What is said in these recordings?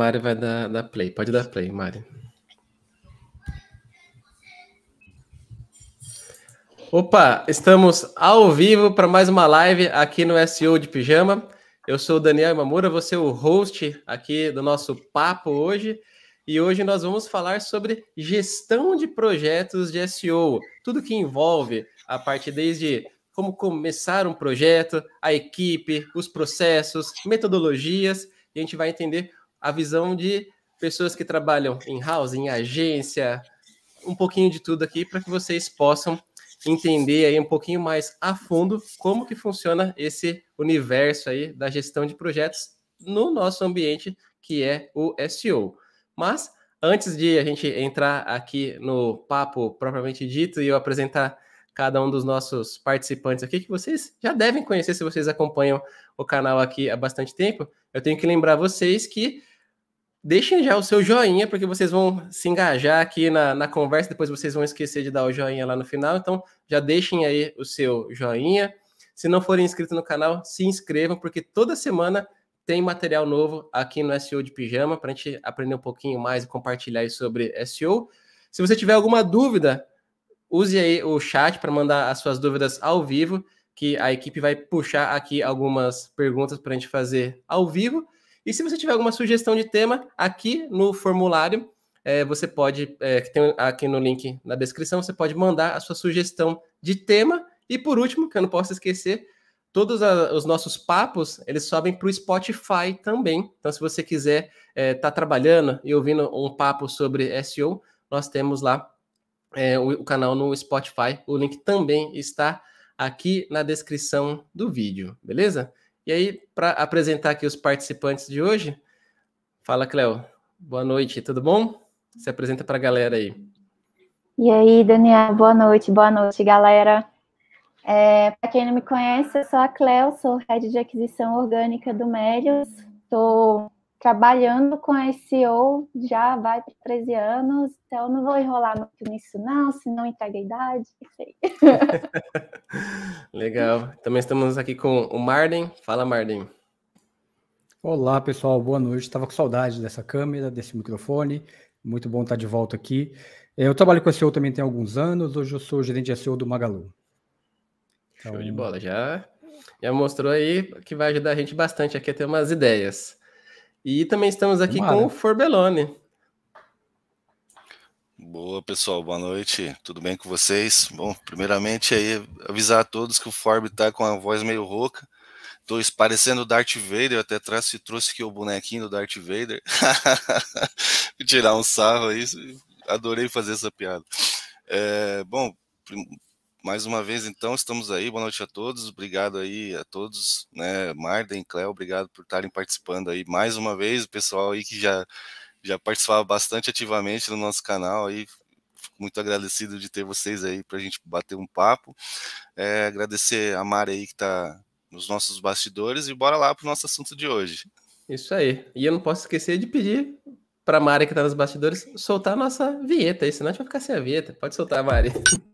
Mari vai dar, dar play. Pode dar play, Mari. Opa, estamos ao vivo para mais uma live aqui no SEO de Pijama. Eu sou o Daniel Mamura, você é o host aqui do nosso papo hoje. E hoje nós vamos falar sobre gestão de projetos de SEO, tudo que envolve a parte desde como começar um projeto, a equipe, os processos, metodologias, e a gente vai entender a visão de pessoas que trabalham em house, em agência, um pouquinho de tudo aqui para que vocês possam entender aí um pouquinho mais a fundo como que funciona esse universo aí da gestão de projetos no nosso ambiente que é o SEO. Mas antes de a gente entrar aqui no papo propriamente dito e eu apresentar cada um dos nossos participantes aqui, que vocês já devem conhecer se vocês acompanham o canal aqui há bastante tempo, eu tenho que lembrar vocês que Deixem já o seu joinha, porque vocês vão se engajar aqui na, na conversa, depois vocês vão esquecer de dar o joinha lá no final, então já deixem aí o seu joinha. Se não forem inscritos no canal, se inscrevam, porque toda semana tem material novo aqui no SEO de Pijama para a gente aprender um pouquinho mais e compartilhar sobre SEO. Se você tiver alguma dúvida, use aí o chat para mandar as suas dúvidas ao vivo, que a equipe vai puxar aqui algumas perguntas para a gente fazer ao vivo. E se você tiver alguma sugestão de tema, aqui no formulário, é, você pode, é, que tem aqui no link na descrição, você pode mandar a sua sugestão de tema. E por último, que eu não posso esquecer, todos a, os nossos papos, eles sobem para o Spotify também. Então, se você quiser estar é, tá trabalhando e ouvindo um papo sobre SEO, nós temos lá é, o, o, canal no Spotify. O link também está aqui na descrição do vídeo, beleza? E aí, para apresentar aqui os participantes de hoje, fala, Cléo. Boa noite, tudo bom? Se apresenta para a galera aí. E aí, Daniel, boa noite, boa noite, galera. É, para quem não me conhece, eu sou a Cléo, sou head de aquisição orgânica do Melios. Estou trabalhando com a SEO já vai para 13 anos, então não vou enrolar muito nisso não, senão entrega a idade, sei. Legal. Também estamos aqui com o Marden. Fala, Marden. Olá, pessoal. Boa noite. Estava com saudade dessa câmera, desse microfone. Muito bom estar de volta aqui. É, eu trabalho com SEO também tem alguns anos. Hoje eu sou gerente de SEO do Magalu. Então... Show de bola. Já, já mostrou aí que vai ajudar a gente bastante aqui a ter umas ideias. E também estamos aqui com o Forbelone. Boa, pessoal. Boa noite. Tudo bem com vocês? Bom, primeiramente aí avisar a todos que o Forb está com a voz meio rouca. Tô parecendo o Darth Vader, eu até trouxe, trouxe aqui o bonequinho do Darth Vader. Tirar um sarro aí, adorei fazer essa piada. É, bom, mais uma vez, então, estamos aí. Boa noite a todos. Obrigado aí a todos, né? Marden, Cléo, obrigado por estarem participando aí mais uma vez. O pessoal aí que já, já participava bastante ativamente no nosso canal aí. Fico muito agradecido de ter vocês aí para a gente bater um papo. É, agradecer a Mari aí que está nos nossos bastidores e bora lá para o nosso assunto de hoje. Isso aí. E eu não posso esquecer de pedir para a Mari que está nos bastidores soltar a nossa vinheta aí, senão a gente vai ficar sem a vinheta. Pode soltar, Mari.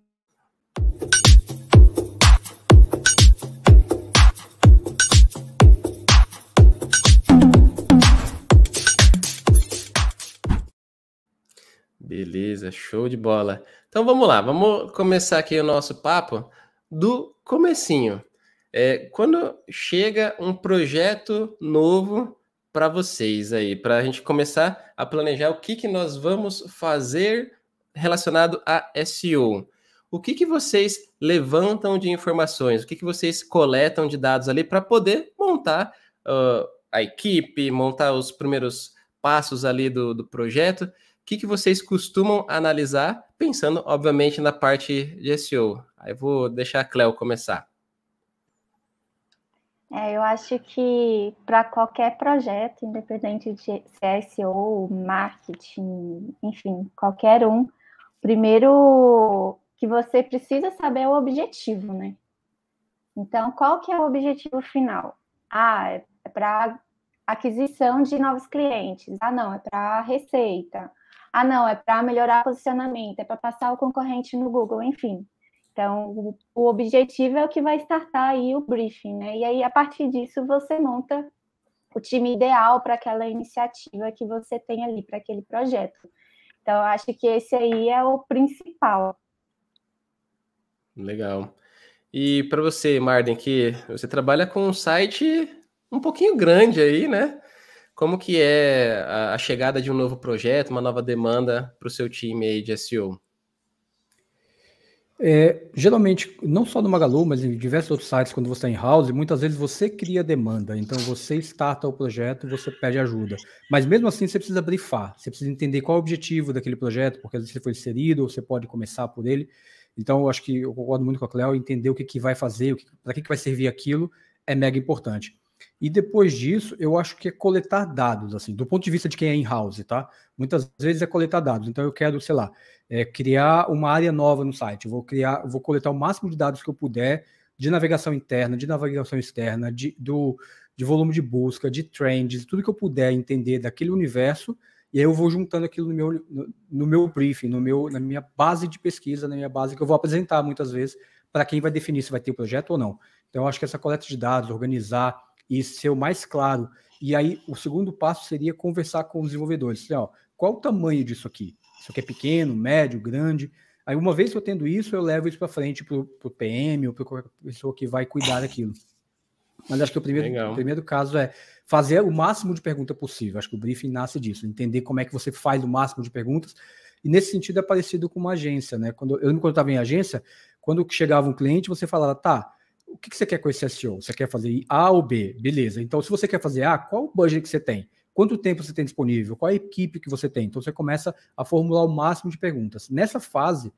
Beleza, show de bola. Então vamos lá, vamos começar aqui o nosso papo do comecinho. É, quando chega um projeto novo para vocês aí, para a gente começar a planejar o que, que nós vamos fazer relacionado a SEO o que, que vocês levantam de informações, o que, que vocês coletam de dados ali para poder montar uh, a equipe, montar os primeiros passos ali do, do projeto. O que, que vocês costumam analisar, pensando, obviamente, na parte de SEO? Aí vou deixar a Cleo começar. É, eu acho que para qualquer projeto, independente de SEO, marketing, enfim, qualquer um, primeiro que você precisa saber o objetivo, né? Então, qual que é o objetivo final? Ah, é, é para aquisição de novos clientes. Ah, não, é para receita. Ah, não, é para melhorar posicionamento, é para passar o concorrente no Google, enfim. Então, o, objetivo é o que vai startar aí o briefing, né? E aí, a partir disso, você monta o time ideal para aquela iniciativa que você tem ali, para aquele projeto. Então, eu acho que esse aí é o principal. Legal. E para você, Marden, que você trabalha com um site um pouquinho grande aí, né? Como que é a chegada de um novo projeto, uma nova demanda para o seu time aí de SEO? É, geralmente, não só no Magalu, mas em diversos outros sites, quando você está em house, muitas vezes você cria demanda. Então, você starta o projeto, você pede ajuda. Mas mesmo assim, você precisa brifar, você precisa entender qual é o objetivo daquele projeto, porque às vezes você foi inserido, ou você pode começar por ele. Então, eu acho que eu concordo muito com a Cléo, entender o que, que vai fazer, para que, que vai servir aquilo, é mega importante. E depois disso, eu acho que é coletar dados, assim, do ponto de vista de quem é in-house, tá? Muitas vezes é coletar dados. Então, eu quero, sei lá, é, criar uma área nova no site. Eu vou criar, vou coletar o máximo de dados que eu puder de navegação interna, de navegação externa, de, do, de volume de busca, de trends, tudo que eu puder entender daquele universo e aí eu vou juntando aquilo no meu, no, no meu briefing, no meu, na minha base de pesquisa, na minha base que eu vou apresentar muitas vezes para quem vai definir se vai ter o projeto ou não. Então, eu acho que essa coleta de dados, organizar e ser o mais claro. E aí, o segundo passo seria conversar com os desenvolvedores. Assim, ó, qual o tamanho disso aqui? Isso aqui é pequeno, médio, grande? Aí, uma vez que eu tendo isso, eu levo isso para frente para o PM ou para qualquer pessoa que vai cuidar daquilo. Mas acho que o primeiro, o primeiro caso é fazer o máximo de pergunta possível. Acho que o briefing nasce disso, entender como é que você faz o máximo de perguntas. E nesse sentido é parecido com uma agência, né? Quando, eu quando eu estava em agência, quando chegava um cliente, você falava, tá, o que, que você quer com esse SEO? Você quer fazer A ou B? Beleza. Então, se você quer fazer A, qual o budget que você tem? Quanto tempo você tem disponível? Qual a equipe que você tem? Então, você começa a formular o máximo de perguntas. Nessa fase,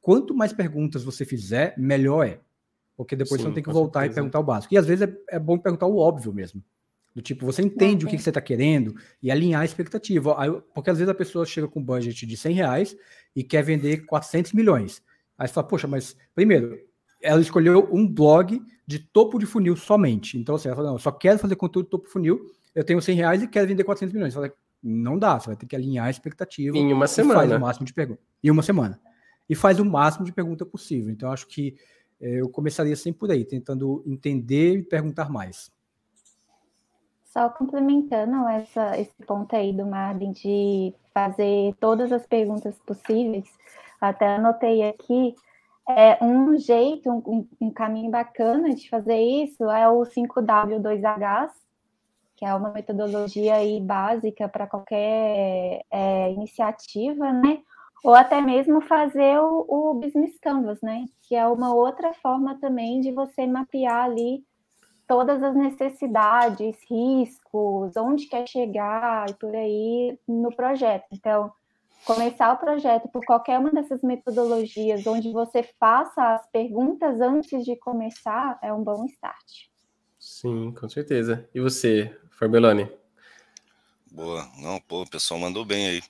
quanto mais perguntas você fizer, melhor é. Porque depois Sim, você não tem que voltar certeza. e perguntar o básico. E às vezes é, é, bom perguntar o óbvio mesmo. Do tipo, você entende o que, que você está querendo e alinhar a expectativa. Porque às vezes a pessoa chega com um budget de 100 reais e quer vender 400 milhões. Aí você fala, poxa, mas primeiro, ela escolheu um blog de topo de funil somente. Então, assim, ela fala, não, eu só quero fazer conteúdo topo funil, eu tenho 100 reais e quero vender 400 milhões. Você fala, não dá, você vai ter que alinhar a expectativa. Em uma semana. Faz o máximo de perguntas Em uma semana. E faz o máximo de pergunta possível. Então, acho que é, eu começaria sempre por aí, tentando entender e perguntar mais. Só complementando essa, esse ponto aí do Marvin de fazer todas as perguntas possíveis, até anotei aqui, é, um jeito, um, um caminho bacana de fazer isso é o 5W2H, que é uma metodologia aí básica para qualquer é, iniciativa, né? ou até mesmo fazer o, o, business canvas, né? Que é uma outra forma também de você mapear ali todas as necessidades, riscos, onde quer chegar e por aí no projeto. Então, começar o projeto por qualquer uma dessas metodologias, onde você faça as perguntas antes de começar, é um bom start. Sim, com certeza. E você, Farbelani? Boa, não, pô, o pessoal mandou bem aí.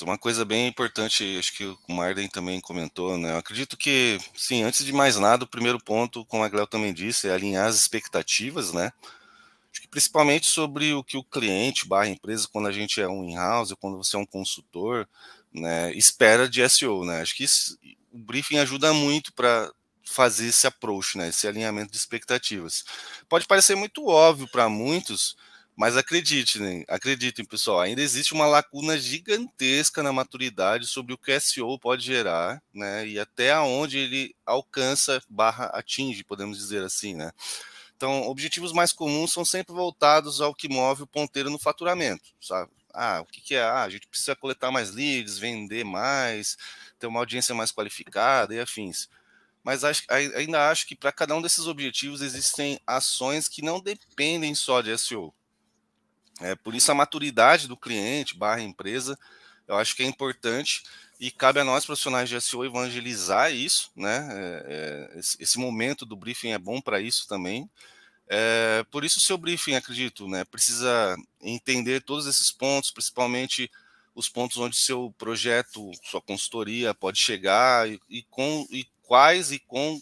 É Uma coisa bem importante, acho que o Marden também comentou, né? Eu acredito que, sim, antes de mais nada, o primeiro ponto, como a Gleo também disse, é alinhar as expectativas, né? Acho que principalmente sobre o que o cliente barra empresa, quando a gente é um in-house, quando você é um consultor, né, espera de SEO, né? Acho que isso, o briefing ajuda muito para fazer esse approach, né? Esse alinhamento de expectativas. Pode parecer muito óbvio para muitos, mas acreditem, né, acreditem, pessoal, ainda existe uma lacuna gigantesca na maturidade sobre o que SEO pode gerar, né? E até onde ele alcança barra atinge, podemos dizer assim, né? Então, objetivos mais comuns são sempre voltados ao que move o ponteiro no faturamento, sabe? Ah, o que, que é? Ah, a gente precisa coletar mais leads, vender mais, ter uma audiência mais qualificada e afins mas acho, ainda acho que para cada um desses objetivos existem ações que não dependem só de SEO. É, por isso a maturidade do cliente barra empresa, eu acho que é importante e cabe a nós profissionais de SEO evangelizar isso, né? É, é, esse, esse, momento do briefing é bom para isso também. É, por isso o seu briefing, acredito, né, precisa entender todos esses pontos, principalmente os pontos onde seu projeto, sua consultoria pode chegar e, e com e quais e com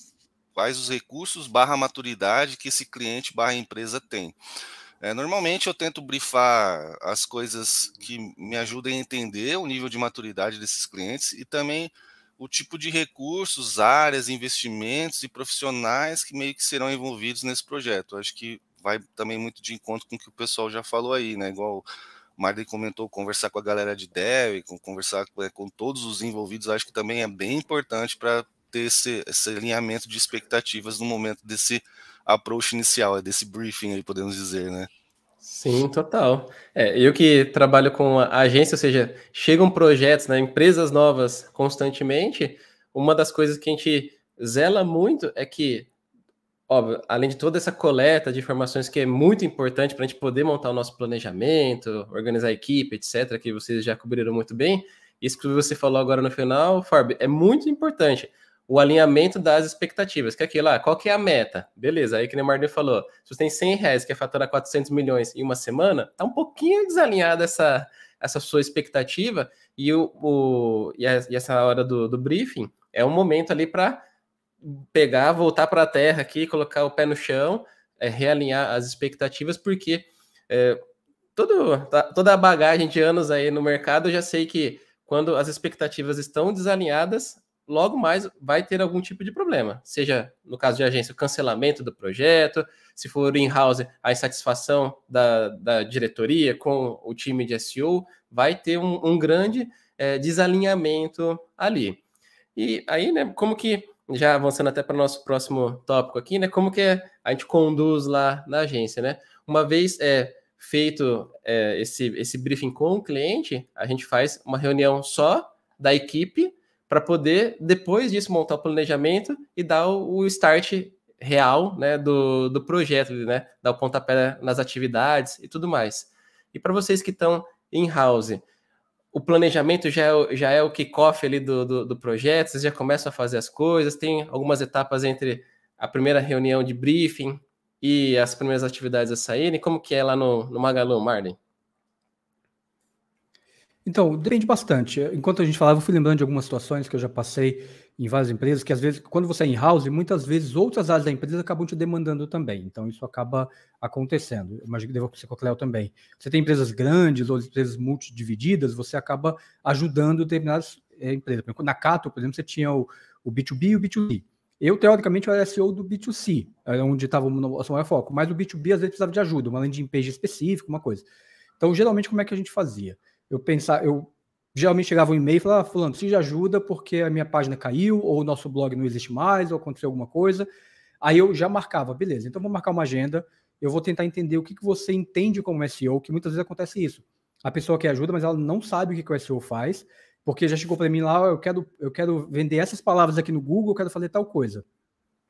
quais os recursos barra maturidade que esse cliente barra empresa tem. É, normalmente eu tento brifar as coisas que me ajudem a entender o nível de maturidade desses clientes e também o tipo de recursos, áreas, investimentos e profissionais que meio que serão envolvidos nesse projeto. acho que vai também muito de encontro com o que o pessoal já falou aí, né? Igual o Marden comentou, conversar com a galera de dev, conversar com, é, com todos os envolvidos, acho que também é bem importante para ter esse, esse alinhamento de expectativas no momento desse approach inicial, é desse briefing aí, podemos dizer, né? Sim, total. É, eu que trabalho com a agência, ou seja, chegam projetos, né, empresas novas constantemente, uma das coisas que a gente zela muito é que, óbvio, além de toda essa coleta de informações que é muito importante para a gente poder montar o nosso planejamento, organizar a equipe, etc., que vocês já cobriram muito bem, isso que você falou agora no final, Farb, é muito importante o alinhamento das expectativas, que é aquilo lá, ah, qual que é a meta? Beleza, aí que nem o Martin falou, se você tem 100 reais, quer faturar 400 milhões em uma semana, tá um pouquinho desalinhada essa, essa sua expectativa e, o, o e, a, e, essa hora do, do briefing é um momento ali para pegar, voltar para a terra aqui, colocar o pé no chão, é, realinhar as expectativas, porque é, todo, tá, toda a bagagem de anos aí no mercado, eu já sei que quando as expectativas estão desalinhadas, logo mais vai ter algum tipo de problema. Seja, no caso de agência, o cancelamento do projeto, se for in-house, a insatisfação da, da, diretoria com o time de SEO, vai ter um, um grande é, desalinhamento ali. E aí, né, como que, já avançando até para o nosso próximo tópico aqui, né, como que a gente conduz lá na agência, né? Uma vez é, feito é, esse, esse briefing com o cliente, a gente faz uma reunião só da equipe, para poder, depois disso, montar o planejamento e dar o, start real né, do, do projeto, né, dar o pontapé nas atividades e tudo mais. E para vocês que estão in-house, o planejamento já é, já é o kickoff ali do, do, do, projeto, vocês já começam a fazer as coisas, tem algumas etapas entre a primeira reunião de briefing e as primeiras atividades a saírem. Como que é lá no, no Magalu, Marlin? Então, depende bastante. Enquanto a gente falava, eu fui lembrando de algumas situações que eu já passei em várias empresas, que às vezes, quando você é in-house, muitas vezes outras áreas da empresa acabam te demandando também. Então, isso acaba acontecendo. Eu imagino que deva acontecer com o Cleo também. Você tem empresas grandes ou empresas multidivididas, você acaba ajudando determinadas é, empresas. Na Cato, por exemplo, você tinha o, o B2B e o b 2 c Eu, teoricamente, era SEO do B2C, onde estava o nosso maior foco. Mas o B2B, às vezes, precisava de ajuda, uma landing page específica, uma coisa. Então, geralmente, como é que a gente fazia? eu pensar, eu geralmente chegava um e-mail e falava, ah, fulano, precisa de ajuda porque a minha página caiu, ou o nosso blog não existe mais, ou aconteceu alguma coisa. Aí eu já marcava, beleza, então vou marcar uma agenda, eu vou tentar entender o que, que você entende como SEO, que muitas vezes acontece isso. A pessoa quer ajuda, mas ela não sabe o que, que o SEO faz, porque já chegou para mim lá, ah, eu quero, eu quero vender essas palavras aqui no Google, eu quero fazer tal coisa.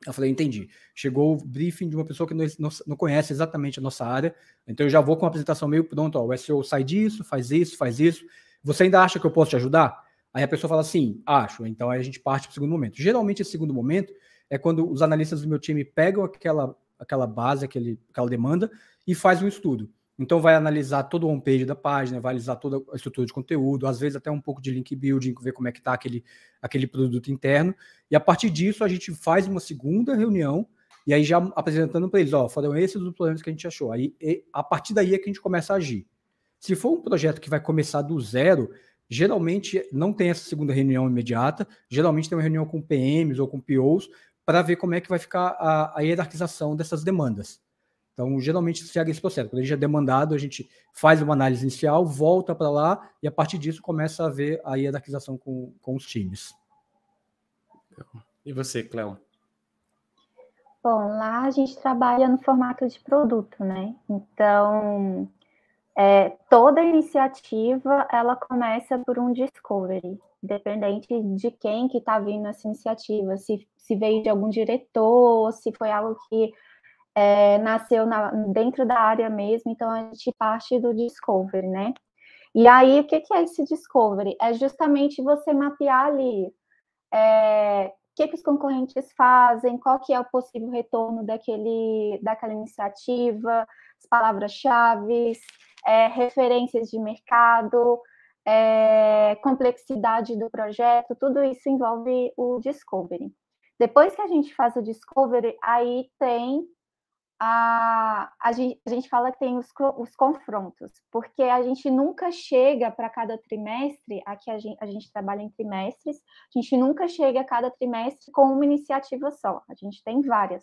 Eu falei, entendi. Chegou o briefing de uma pessoa que não, não conhece exatamente a nossa área, então eu já vou com a apresentação meio pronto, ó, o SEO sai disso, faz isso, faz isso. Você ainda acha que eu posso te ajudar? Aí a pessoa fala assim, acho. Então aí a gente parte para o segundo momento. Geralmente, esse segundo momento é quando os analistas do meu time pegam aquela, aquela base, aquele, aquela demanda e faz um estudo. Então vai analisar todo o homepage da página, vai analisar toda a estrutura de conteúdo, às vezes até um pouco de link building, ver como é que está aquele, aquele produto interno. E a partir disso a gente faz uma segunda reunião e aí já apresentando para eles, ó, foram esses os problemas que a gente achou. Aí a partir daí é que a gente começa a agir. Se for um projeto que vai começar do zero, geralmente não tem essa segunda reunião imediata, geralmente tem uma reunião com PMs ou com POs para ver como é que vai ficar a, a hierarquização dessas demandas. Então, geralmente segue esse processo. Quando ele já é demandado, a gente faz uma análise inicial, volta para lá e a partir disso começa a ver a hierarquização com, com os times. E você, Cléo? Bom, lá a gente trabalha no formato de produto, né? Então, é, toda iniciativa ela começa por um discovery, independente de quem que está vindo essa iniciativa, se, se veio de algum diretor, se foi algo que é, nasceu na, dentro da área mesmo, então a gente parte do discovery, né? E aí, o que, que é esse discovery? É justamente você mapear ali é, o que, que os concorrentes fazem, qual que é o possível retorno daquele, daquela iniciativa, as palavras-chave, é, referências de mercado, é, complexidade do projeto, tudo isso envolve o discovery. Depois que a gente faz o discovery, aí tem a, a, gente, a gente fala que tem os, os confrontos, porque a gente nunca chega para cada trimestre, aqui a gente, a gente trabalha em trimestres, a gente nunca chega a cada trimestre com uma iniciativa só, a gente tem várias.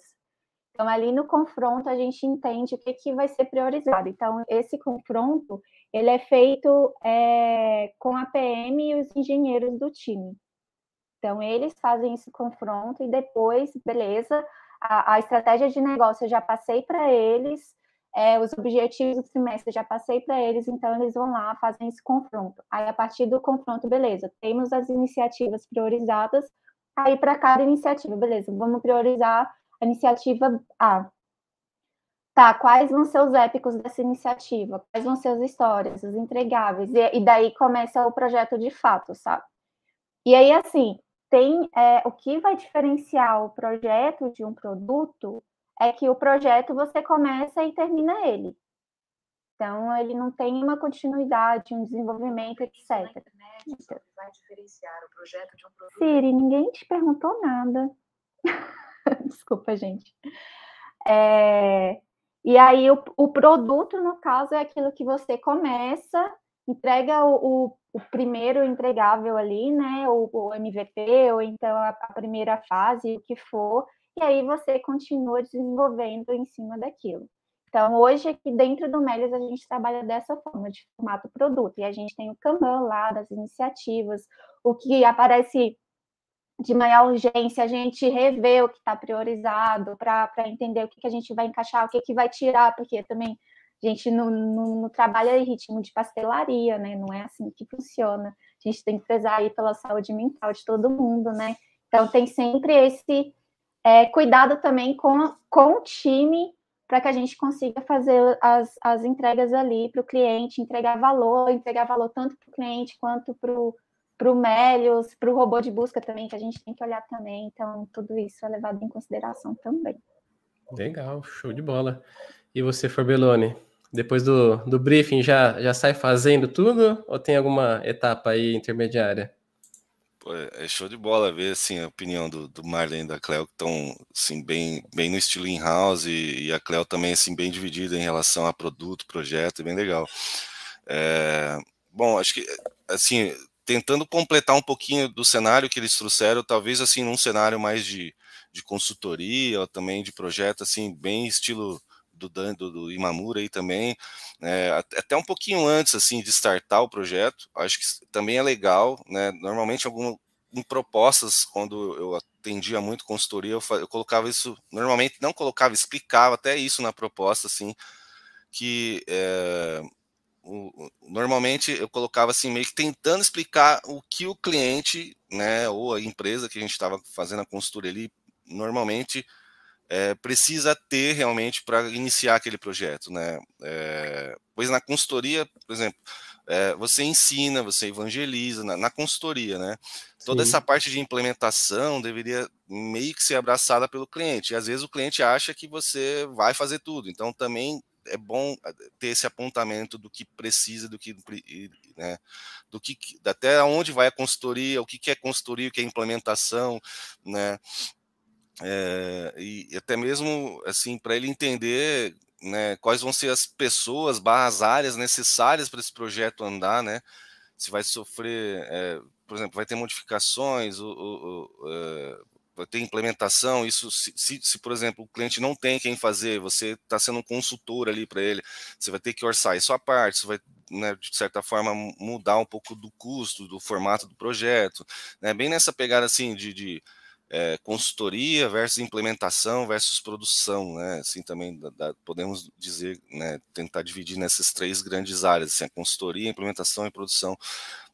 Então, ali no confronto, a gente entende o que, que vai ser priorizado. Então, esse confronto, ele é feito é, com a PM e os engenheiros do time. Então, eles fazem esse confronto e depois, beleza, a, a estratégia de negócio eu já passei para eles, é, os objetivos do semestre já passei para eles, então eles vão lá, fazem esse confronto. Aí, a partir do confronto, beleza, temos as iniciativas priorizadas, aí para cada iniciativa, beleza, vamos priorizar a iniciativa A. Tá, quais vão ser os épicos dessa iniciativa? Quais vão ser as histórias, os entregáveis? E, e daí começa o projeto de fato, sabe? E aí, assim, tem é, o que vai diferenciar o projeto de um produto é que o projeto você começa e termina ele. Então, ele não tem uma continuidade, um desenvolvimento, etc. É então, vai diferenciar o projeto de um produto. Siri, ninguém te perguntou nada. Desculpa, gente. É... E aí, o, o produto, no caso, é aquilo que você começa entrega o, o, o primeiro entregável ali, né? O, o MVP, ou então a, a primeira fase, o que for, e aí você continua desenvolvendo em cima daquilo. Então, hoje aqui dentro do Melios a gente trabalha dessa forma, de formato produto, e a gente tem o Kanban lá das iniciativas, o que aparece de maior urgência, a gente revê o que está priorizado para entender o que, que a gente vai encaixar, o que, que vai tirar, porque também a gente não, não, não, trabalha em ritmo de pastelaria, né? Não é assim que funciona. A gente tem que prezar aí pela saúde mental de todo mundo, né? Então tem sempre esse é, cuidado também com, com o time para que a gente consiga fazer as, as entregas ali para o cliente, entregar valor, entregar valor tanto para o cliente quanto para o Melios, para o robô de busca também, que a gente tem que olhar também. Então, tudo isso é levado em consideração também. Legal, show de bola. E você, Forbelone? Depois do, do briefing, já, já sai fazendo tudo ou tem alguma etapa aí intermediária? Pô, é show de bola ver assim, a opinião do, do Marlon e da Cleo, que estão assim, bem, bem no estilo in-house, e, e, a Cleo também assim, bem dividida em relação a produto, projeto, é bem legal. É, bom, acho que assim, tentando completar um pouquinho do cenário que eles trouxeram, talvez assim, num cenário mais de, de consultoria, ou também de projeto, assim, bem estilo do, do, do Imamura aí também, é, até um pouquinho antes assim de startar o projeto, acho que também é legal, né? Normalmente alguma, em propostas, quando eu atendia muito consultoria, eu, eu colocava isso, normalmente não colocava, explicava até isso na proposta, assim, que é, o, normalmente eu colocava assim, meio que tentando explicar o que o cliente, né, ou a empresa que a gente estava fazendo a consultoria ali, normalmente é, precisa ter realmente para iniciar aquele projeto, né? É, pois na consultoria, por exemplo, é, você ensina, você evangeliza na, na consultoria, né? Sim. Toda essa parte de implementação deveria meio que ser abraçada pelo cliente. E às vezes o cliente acha que você vai fazer tudo, então também é bom é, ter esse apontamento do que precisa, do que, né, do que até onde vai a consultoria, o que é consultoria, o que é implementação, né? é, e até mesmo assim para ele entender né, quais vão ser as pessoas barras áreas necessárias para esse projeto andar, né? Se vai sofrer, é, por exemplo, vai ter modificações, o, é, vai ter implementação. Isso, se, se, se, por exemplo o cliente não tem quem fazer, você está sendo um consultor ali para ele, você vai ter que orçar isso à parte, isso vai né, de certa forma mudar um pouco do custo, do formato do projeto, né? Bem nessa pegada assim de, de é, consultoria versus implementação versus produção, né? Assim também da, da, podemos dizer, né, tentar dividir nessas três grandes áreas, assim, a consultoria, implementação e produção.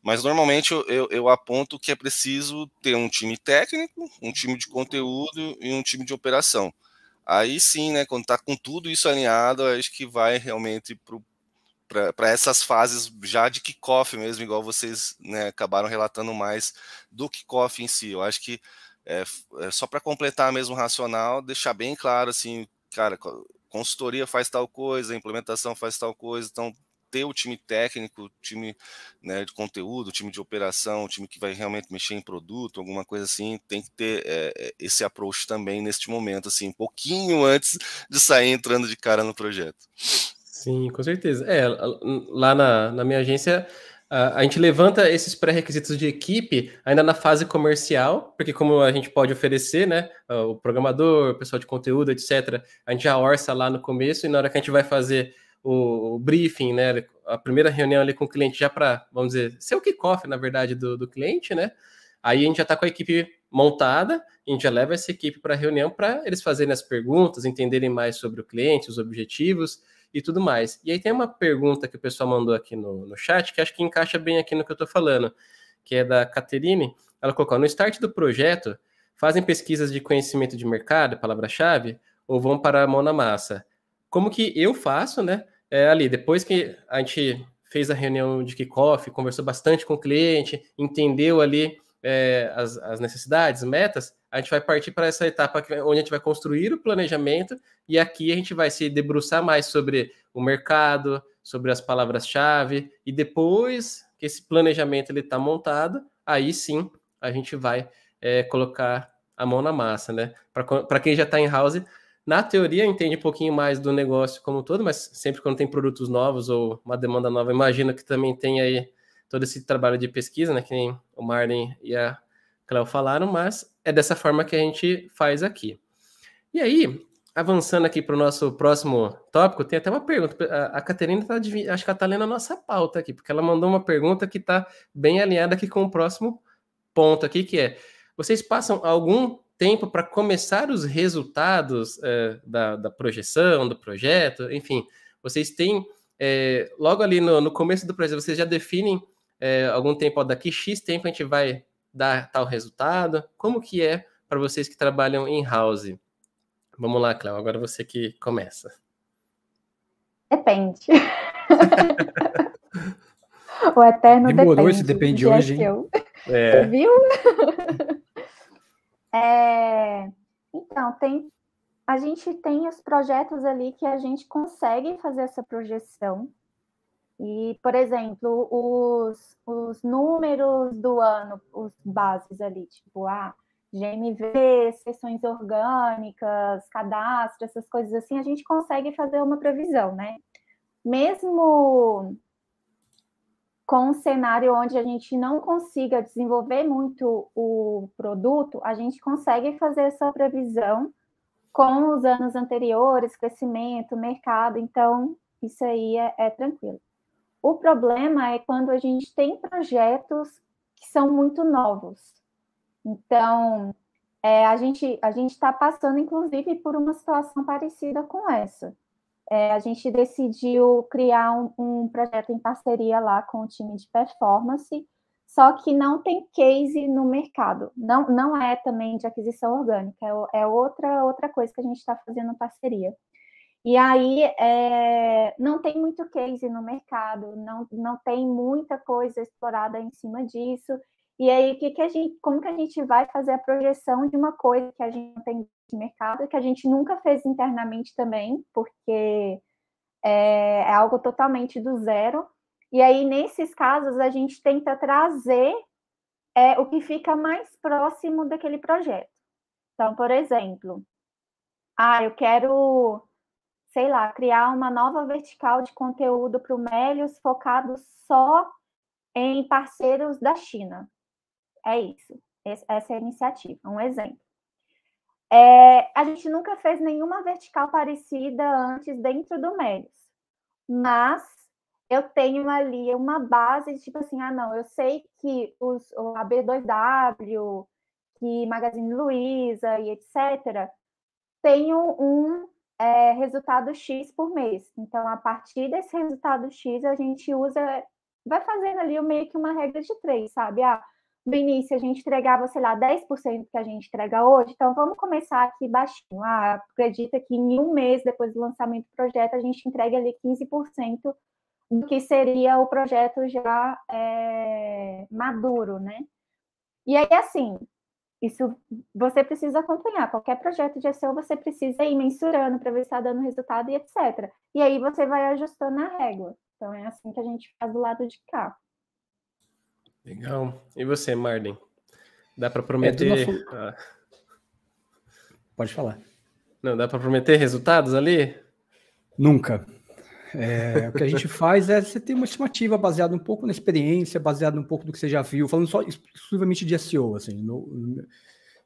Mas normalmente eu, eu, eu aponto que é preciso ter um time técnico, um time de conteúdo e um time de operação. Aí sim, né, quando tá com tudo isso alinhado, acho que vai realmente para essas fases já de kickoff mesmo, igual vocês né, acabaram relatando mais do kickoff em si. Eu acho que é, é só para completar mesmo o racional, deixar bem claro assim, cara, consultoria faz tal coisa, implementação faz tal coisa, então ter o time técnico, time né, de conteúdo, time de operação, o time que vai realmente mexer em produto, alguma coisa assim, tem que ter é, é, esse approach também neste momento, assim, um pouquinho antes de sair entrando de cara no projeto. Sim, com certeza. É, lá na, na minha agência a gente levanta esses pré-requisitos de equipe ainda na fase comercial, porque como a gente pode oferecer, né, o programador, o pessoal de conteúdo, etc., a gente já orça lá no começo e na hora que a gente vai fazer o, briefing, né, a primeira reunião ali com o cliente já para, vamos dizer, ser o kickoff, na verdade, do, do cliente, né, aí a gente já está com a equipe montada, a gente já leva essa equipe para a reunião para eles fazerem as perguntas, entenderem mais sobre o cliente, os objetivos, e tudo mais. E aí tem uma pergunta que o pessoal mandou aqui no, no chat, que acho que encaixa bem aqui no que eu estou falando, que é da Caterine. Ela colocou: no start do projeto, fazem pesquisas de conhecimento de mercado, palavra-chave, ou vão para a mão na massa? Como que eu faço, né? É, ali, depois que a gente fez a reunião de kickoff, conversou bastante com o cliente, entendeu ali é, as, as, necessidades, metas, a gente vai partir para essa etapa onde a gente vai construir o planejamento e aqui a gente vai se debruçar mais sobre o mercado, sobre as palavras-chave e depois que esse planejamento ele está montado, aí sim a gente vai é, colocar a mão na massa, né? Para quem já está em house, na teoria entende um pouquinho mais do negócio como um todo, mas sempre quando tem produtos novos ou uma demanda nova, imagina que também tem aí todo esse trabalho de pesquisa, né, que nem o Marlin e a Cléo falaram, mas é dessa forma que a gente faz aqui. E aí, avançando aqui para o nosso próximo tópico, tem até uma pergunta. A, Caterina tá, acho que ela está lendo a nossa pauta aqui, porque ela mandou uma pergunta que está bem alinhada aqui com o próximo ponto aqui, que é: vocês passam algum tempo para começar os resultados é, da, da, projeção, do projeto, enfim, vocês têm é, logo ali no, no começo do projeto, vocês já definem é, algum tempo, ó, daqui X tempo a gente vai dar tal resultado? Como que é para vocês que trabalham em house Vamos lá, Cléo, agora você que começa. Depende. o eterno Demorou depende. esse depende de hoje, hein? É. Você viu? é... Então, tem... a gente tem os projetos ali que a gente consegue fazer essa projeção, e, por exemplo, os, os números do ano, os bases ali, tipo, ah, GMV, sessões orgânicas, cadastro, essas coisas assim, a gente consegue fazer uma previsão, né? Mesmo com um cenário onde a gente não consiga desenvolver muito o produto, a gente consegue fazer essa previsão com os anos anteriores, crescimento, mercado, então isso aí é, é tranquilo. O problema é quando a gente tem projetos que são muito novos. Então, é, a gente a gente está passando, inclusive, por uma situação parecida com essa. É, a gente decidiu criar um, um projeto em parceria lá com o time de performance, só que não tem case no mercado. Não, não é também de aquisição orgânica, é, é outra, outra coisa que a gente está fazendo parceria. E aí é, não tem muito case no mercado, não, não tem muita coisa explorada em cima disso. E aí, que que a gente, como que a gente vai fazer a projeção de uma coisa que a gente tem de mercado, que a gente nunca fez internamente também, porque é, é algo totalmente do zero. E aí, nesses casos, a gente tenta trazer é, o que fica mais próximo daquele projeto. Então, por exemplo, ah, eu quero sei lá, criar uma nova vertical de conteúdo para o Melios focado só em parceiros da China. É isso. Essa é a iniciativa, um exemplo. É, a gente nunca fez nenhuma vertical parecida antes dentro do Melios, mas eu tenho ali uma base tipo assim, ah, não, eu sei que os, a B2W, que Magazine Luiza e etc., tenho um é, resultado X por mês. Então, a partir desse resultado X, a gente usa, vai fazendo ali meio que uma regra de três, sabe? Ah, no início a gente entregava, sei lá, 10% que a gente entrega hoje, então vamos começar aqui baixinho. Ah, acredita que em um mês depois do lançamento do projeto a gente entrega ali 15% do que seria o projeto já é, maduro, né? E aí, assim, isso você precisa acompanhar. Qualquer projeto de SEO você precisa ir mensurando para ver se está dando resultado e etc. E aí você vai ajustando a régua. Então é assim que a gente faz do lado de cá. Legal. E você, Marden? Dá para é, prometer? É ah. Pode falar. Não, dá para prometer resultados ali? Nunca. É, o que a gente faz é você ter uma estimativa baseada um pouco na experiência, baseada um pouco do que você já viu, falando só exclusivamente de SEO, assim, no,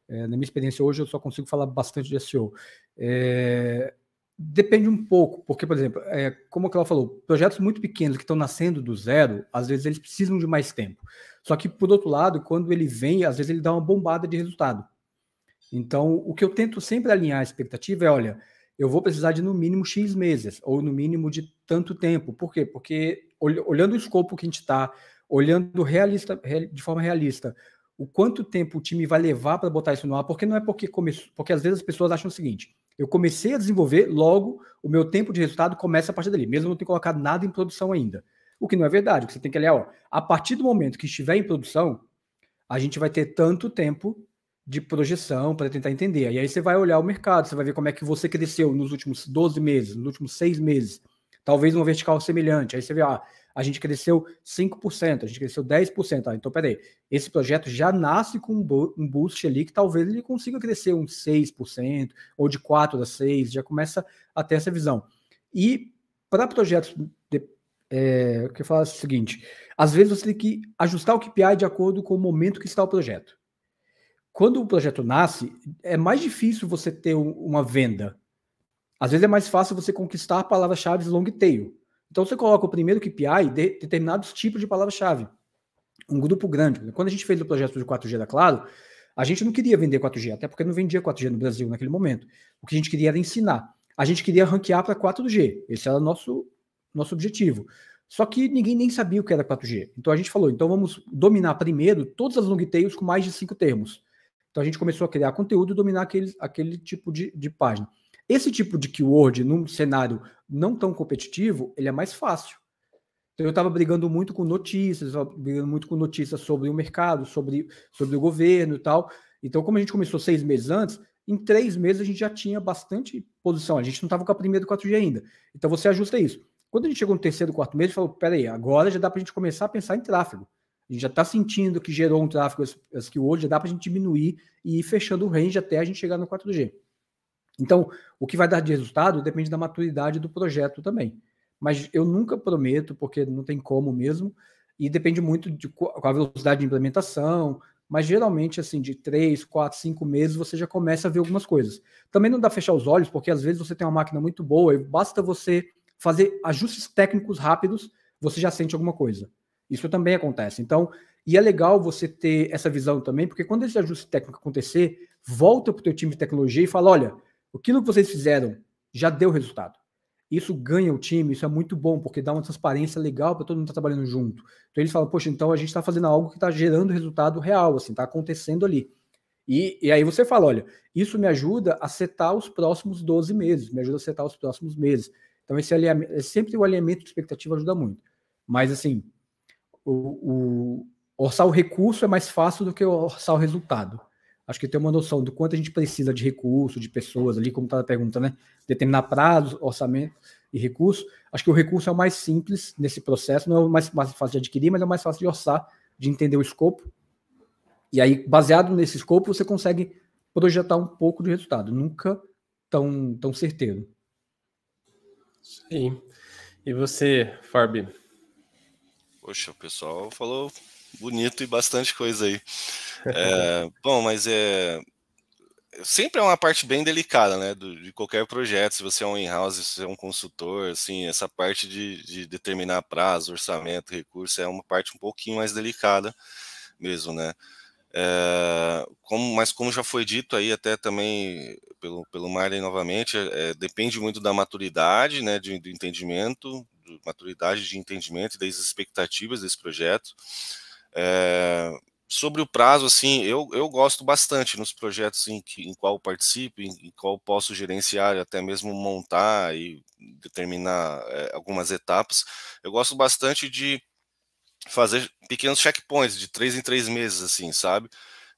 é, na minha experiência hoje eu só consigo falar bastante de SEO. É, depende um pouco, porque, por exemplo, é, como a Cláudia falou, projetos muito pequenos que estão nascendo do zero, às vezes eles precisam de mais tempo. Só que, por outro lado, quando ele vem, às vezes ele dá uma bombada de resultado. Então, o que eu tento sempre alinhar a expectativa é, olha, eu vou precisar de no mínimo X meses, ou no mínimo de tanto tempo. Por quê? Porque olhando o escopo que a gente está, olhando realista, de forma realista, o quanto tempo o time vai levar para botar isso no ar, porque não é porque começou, porque às vezes as pessoas acham o seguinte: eu comecei a desenvolver, logo o meu tempo de resultado começa a partir dali, mesmo não ter colocado nada em produção ainda. O que não é verdade, o que você tem que olhar, ó, a partir do momento que estiver em produção, a gente vai ter tanto tempo de projeção para tentar entender. E aí você vai olhar o mercado, você vai ver como é que você cresceu nos últimos 12 meses, nos últimos seis meses, talvez uma vertical semelhante. Aí você vê, ah, a gente cresceu 5%, a gente cresceu 10%. Ah, então, peraí, esse projeto já nasce com um boost ali que talvez ele consiga crescer uns 6%, ou de 4% a 6%, já começa a ter essa visão. E para projetos, de, é, eu falo é o seguinte, às vezes você tem que ajustar o KPI de acordo com o momento que está o projeto quando o projeto nasce, é mais difícil você ter uma venda. Às vezes é mais fácil você conquistar palavras-chave long tail. Então você coloca o primeiro KPI de determinados tipos de palavra-chave. Um grupo grande. Quando a gente fez o projeto de 4G da Claro, a gente não queria vender 4G, até porque não vendia 4G no Brasil naquele momento. O que a gente queria era ensinar. A gente queria ranquear para 4G. Esse era o nosso, nosso objetivo. Só que ninguém nem sabia o que era 4G. Então a gente falou, então vamos dominar primeiro todas as long tails com mais de cinco termos. Então a gente começou a criar conteúdo e dominar aquele, aquele tipo de, de página. Esse tipo de keyword, num cenário não tão competitivo, ele é mais fácil. Então eu estava brigando muito com notícias, brigando muito com notícias sobre o mercado, sobre, sobre o governo e tal. Então, como a gente começou seis meses antes, em três meses a gente já tinha bastante posição. A gente não estava com a primeira do 4G ainda. Então você ajusta isso. Quando a gente chegou no terceiro, quarto mês, falou: peraí, agora já dá para a gente começar a pensar em tráfego. A gente já está sentindo que gerou um tráfego que hoje já dá para a gente diminuir e ir fechando o range até a gente chegar no 4G. Então, o que vai dar de resultado depende da maturidade do projeto também. Mas eu nunca prometo, porque não tem como mesmo, e depende muito de qual a velocidade de implementação, mas geralmente, assim, de três, quatro, cinco meses, você já começa a ver algumas coisas. Também não dá fechar os olhos, porque às vezes você tem uma máquina muito boa e basta você fazer ajustes técnicos rápidos, você já sente alguma coisa. Isso também acontece. Então, e é legal você ter essa visão também, porque quando esse ajuste técnico acontecer, volta para o teu time de tecnologia e fala, olha, aquilo que vocês fizeram já deu resultado. Isso ganha o time, isso é muito bom, porque dá uma transparência legal para todo mundo estar tá trabalhando junto. Então eles falam, poxa, então a gente está fazendo algo que está gerando resultado real, assim, está acontecendo ali. E, e, aí você fala, olha, isso me ajuda a setar os próximos 12 meses, me ajuda a setar os próximos meses. Então esse alinhamento, sempre o alinhamento de expectativa ajuda muito. Mas assim, o, o orçar o recurso é mais fácil do que orçar o resultado. Acho que ter uma noção do quanto a gente precisa de recurso, de pessoas ali, como estava a pergunta, né? Determinar prazo, orçamento e recurso. Acho que o recurso é o mais simples nesse processo, não é o mais, mais fácil de adquirir, mas é o mais fácil de orçar, de entender o escopo. E aí, baseado nesse escopo, você consegue projetar um pouco de resultado, nunca tão, tão certeiro. Sim. E você, Farbe, Poxa, o pessoal falou bonito e bastante coisa aí. É, bom, mas é sempre é uma parte bem delicada, né, do, de qualquer projeto. Se você é um in-house, se você é um consultor, assim, essa parte de, de, determinar prazo, orçamento, recurso é uma parte um pouquinho mais delicada mesmo, né? É, como, mas como já foi dito aí até também pelo, pelo Marley novamente, é, depende muito da maturidade, né, de, do entendimento, maturidade de entendimento das expectativas desse projeto. É, sobre o prazo, assim, eu, eu gosto bastante nos projetos em, que, em qual participo, em, em qual posso gerenciar, até mesmo montar e determinar é, algumas etapas. Eu gosto bastante de fazer pequenos checkpoints de três em três meses, assim, sabe?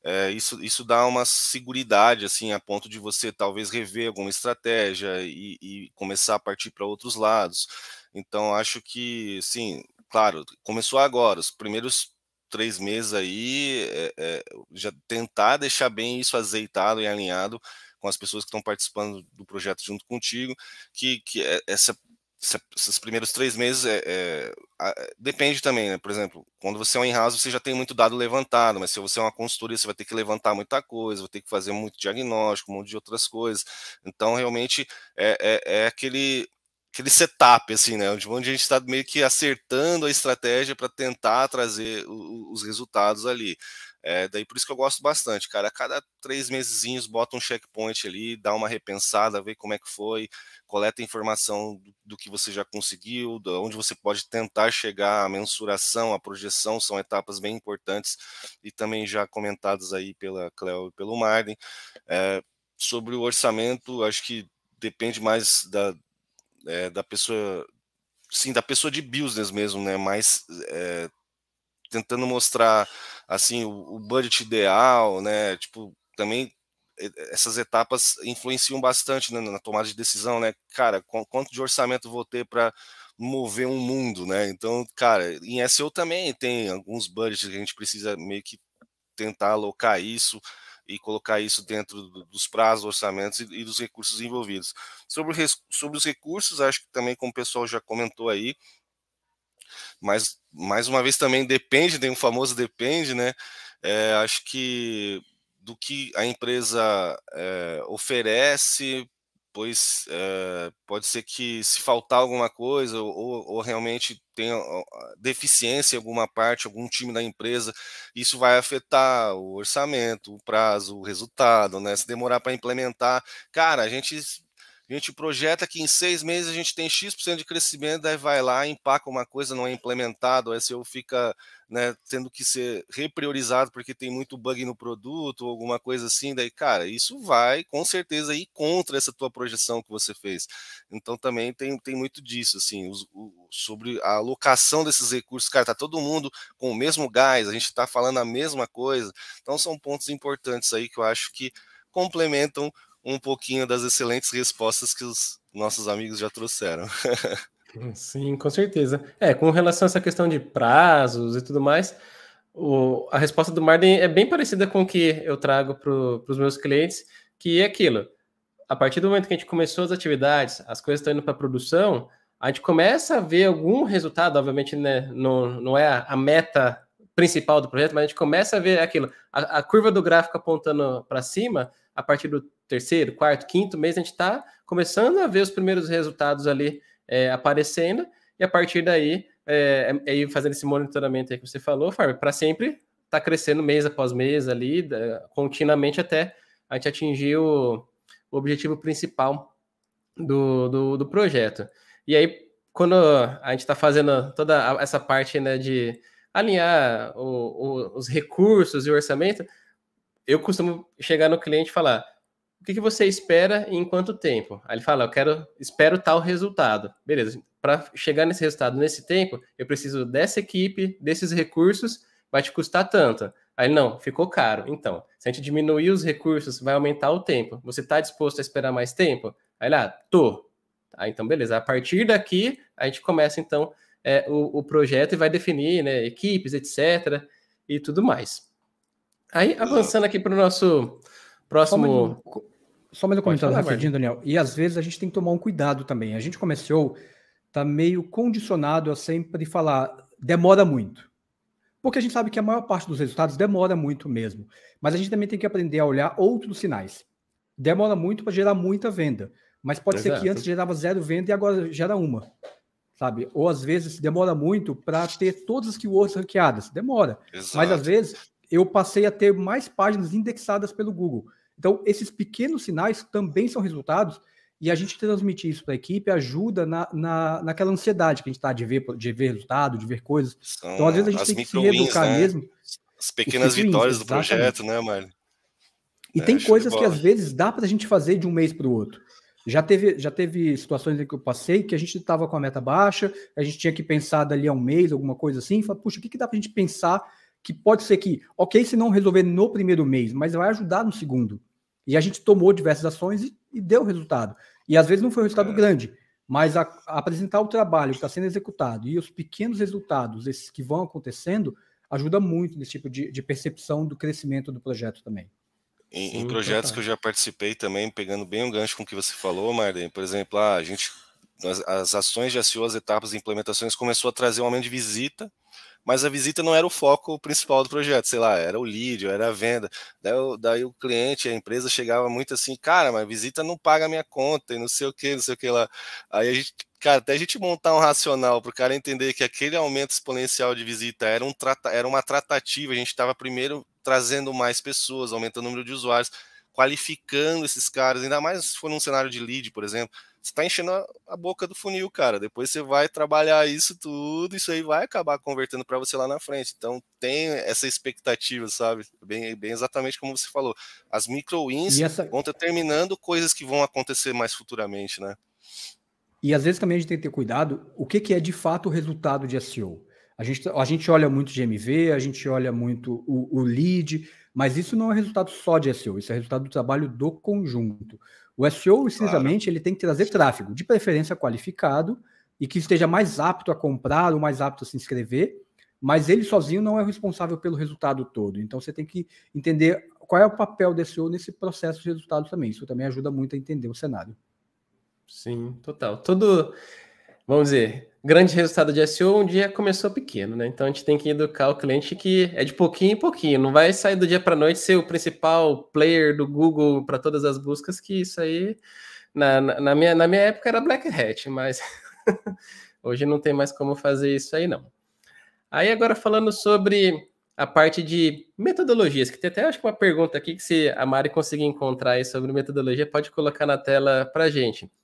É, isso, isso dá uma segurança assim, a ponto de você talvez rever alguma estratégia e, e começar a partir para outros lados. Então, acho que, sim, claro, começou agora, os primeiros três meses aí, é, é, já tentar deixar bem isso azeitado e alinhado com as pessoas que estão participando do projeto junto contigo, que, que é, essa, essa esses primeiros três meses é, é a, é, depende também, né? Por exemplo, quando você é um in-house, você já tem muito dado levantado, mas se você é uma consultoria, você vai ter que levantar muita coisa, vai ter que fazer muito diagnóstico, um monte de outras coisas. Então, realmente, é, é, é aquele aquele setup, assim, né? Onde, onde a gente está meio que acertando a estratégia para tentar trazer o, os resultados ali. É, daí por isso que eu gosto bastante, cara. A cada três meses, bota um checkpoint ali, dá uma repensada, vê como é que foi, coleta informação do, do que você já conseguiu, de onde você pode tentar chegar, a mensuração, a projeção, são etapas bem importantes e também já comentadas aí pela Cleo e pelo Marden. É, sobre o orçamento, acho que depende mais da, é, da pessoa, sim, da pessoa de business mesmo, né? Mas é, tentando mostrar assim o, o budget ideal, né? Tipo, também essas etapas influenciam bastante né, na tomada de decisão, né? Cara, quanto de orçamento vou ter para mover um mundo, né? Então, cara, em SEO também tem alguns budgets que a gente precisa meio que tentar alocar isso e colocar isso dentro dos prazos, orçamentos e, e dos recursos envolvidos. Sobre, sobre os recursos, acho que também, como o pessoal já comentou aí, mas mais uma vez também depende, tem um famoso depende, né? É, acho que do que a empresa é, oferece pois é, pode ser que se faltar alguma coisa ou, ou realmente tenha deficiência em alguma parte, algum time da empresa, isso vai afetar o orçamento, o prazo, o resultado, né? Se demorar para implementar, cara, a gente a gente projeta que em seis meses a gente tem X% de crescimento, daí vai lá, empaca uma coisa, não é implementado, o SEO fica né, tendo que ser repriorizado porque tem muito bug no produto ou alguma coisa assim, daí, cara, isso vai com certeza ir contra essa tua projeção que você fez. Então também tem, tem muito disso, assim, o, sobre a alocação desses recursos, cara, tá todo mundo com o mesmo gás, a gente está falando a mesma coisa. Então são pontos importantes aí que eu acho que complementam um pouquinho das excelentes respostas que os nossos amigos já trouxeram. Sim, com certeza. É, com relação a essa questão de prazos e tudo mais, o, a resposta do Marden é bem parecida com o que eu trago para os meus clientes, que é aquilo. A partir do momento que a gente começou as atividades, as coisas estão indo para produção, a gente começa a ver algum resultado, obviamente né, não, não é a, a meta principal do projeto, mas a gente começa a ver aquilo. A, a curva do gráfico apontando para cima, a partir do terceiro, quarto, quinto mês, a gente está começando a ver os primeiros resultados ali é, aparecendo, e a partir daí, é, é, é fazendo esse monitoramento aí que você falou, Farm, para sempre tá crescendo mês após mês ali, da, continuamente até a gente atingir o, o objetivo principal do, do, do, projeto. E aí, quando a gente está fazendo toda essa parte né, de alinhar o, o, os recursos e o orçamento, eu costumo chegar no cliente e falar: o que, que, você espera e em quanto tempo? Aí ele fala, eu quero, espero tal resultado. Beleza, para chegar nesse resultado nesse tempo, eu preciso dessa equipe, desses recursos, vai te custar tanto. Aí não, ficou caro. Então, se a gente diminuir os recursos, vai aumentar o tempo. Você está disposto a esperar mais tempo? Aí lá, ah, tô. Ah, então, beleza. A partir daqui, a gente começa, então, é, o, o projeto e vai definir né, equipes, etc. e tudo mais. Aí, avançando aqui para o nosso próximo... Como... Só mais um comentário rapidinho, Daniel. E às vezes a gente tem que tomar um cuidado também. A gente começou, tá meio condicionado a sempre falar, demora muito. Porque a gente sabe que a maior parte dos resultados demora muito mesmo. Mas a gente também tem que aprender a olhar outros sinais. Demora muito para gerar muita venda. Mas pode Exato. ser que antes gerava zero venda e agora gera uma. Sabe? Ou às vezes demora muito para ter todas as keywords ranqueadas. Demora. Exato. Mas às vezes eu passei a ter mais páginas indexadas pelo Google. Então, esses pequenos sinais também são resultados e a gente transmitir isso para a equipe ajuda na, na, naquela ansiedade que a gente está de ver, de ver resultado, de ver coisas. São então, às vezes a gente tem que se reeducar né? mesmo. As pequenas vitórias do projeto, né, Mário? E é, tem coisas que às vezes dá para a gente fazer de um mês para o outro. Já teve, já teve situações em que eu passei que a gente estava com a meta baixa, a gente tinha que pensar dali a um mês, alguma coisa assim, e fala, puxa, o que, que dá para a gente pensar que pode ser que, ok, se não resolver no primeiro mês, mas vai ajudar no segundo. E a gente tomou diversas ações e, e deu resultado. E às vezes não foi um resultado é. grande, mas a, a apresentar o trabalho que está sendo executado e os pequenos resultados, esses que vão acontecendo, ajuda muito nesse tipo de, de percepção do crescimento do projeto também. Em, em projetos tá. que eu já participei também, pegando bem o gancho com o que você falou, Marden, por exemplo, ah, a gente as, as ações de SEO, as etapas e implementações começou a trazer um aumento de visita mas a visita não era o foco principal do projeto, sei lá, era o lead, era a venda. Daí, daí o cliente, a empresa chegava muito assim, cara, mas visita não paga a minha conta e não sei o que, não sei o que lá. Aí a gente, cara, até a gente montar um racional para o cara entender que aquele aumento exponencial de visita era, um, era uma tratativa, a gente estava primeiro trazendo mais pessoas, aumentando o número de usuários, qualificando esses caras, ainda mais se for num cenário de lead, por exemplo você tá enchendo a, a boca do funil, cara. Depois você vai trabalhar isso tudo, isso aí vai acabar convertendo para você lá na frente. Então tem essa expectativa, sabe? Bem, bem exatamente como você falou. As micro wins essa... vão determinando coisas que vão acontecer mais futuramente, né? E às vezes também a gente tem que ter cuidado o que, que é de fato o resultado de SEO. A gente, a gente olha muito GMV, a gente olha muito o, o lead, mas isso não é resultado só de SEO, isso é resultado do trabalho do conjunto. O SEO, precisamente, claro. ele tem que trazer tráfego, de preferência qualificado, e que esteja mais apto a comprar ou mais apto a se inscrever, mas ele sozinho não é responsável pelo resultado todo. Então você tem que entender qual é o papel do SEO nesse processo de resultado também. Isso também ajuda muito a entender o cenário. Sim, total. Todo, vamos dizer, grande resultado de SEO um dia começou pequeno, né? Então a gente tem que educar o cliente que é de pouquinho em pouquinho, não vai sair do dia para noite ser o principal player do Google para todas as buscas, que isso aí na, na, minha, na minha época era Black Hat, mas hoje não tem mais como fazer isso aí não. Aí agora falando sobre a parte de metodologias, que tem até acho que uma pergunta aqui que se a Mari conseguir encontrar aí sobre metodologia, pode colocar na tela para gente. gente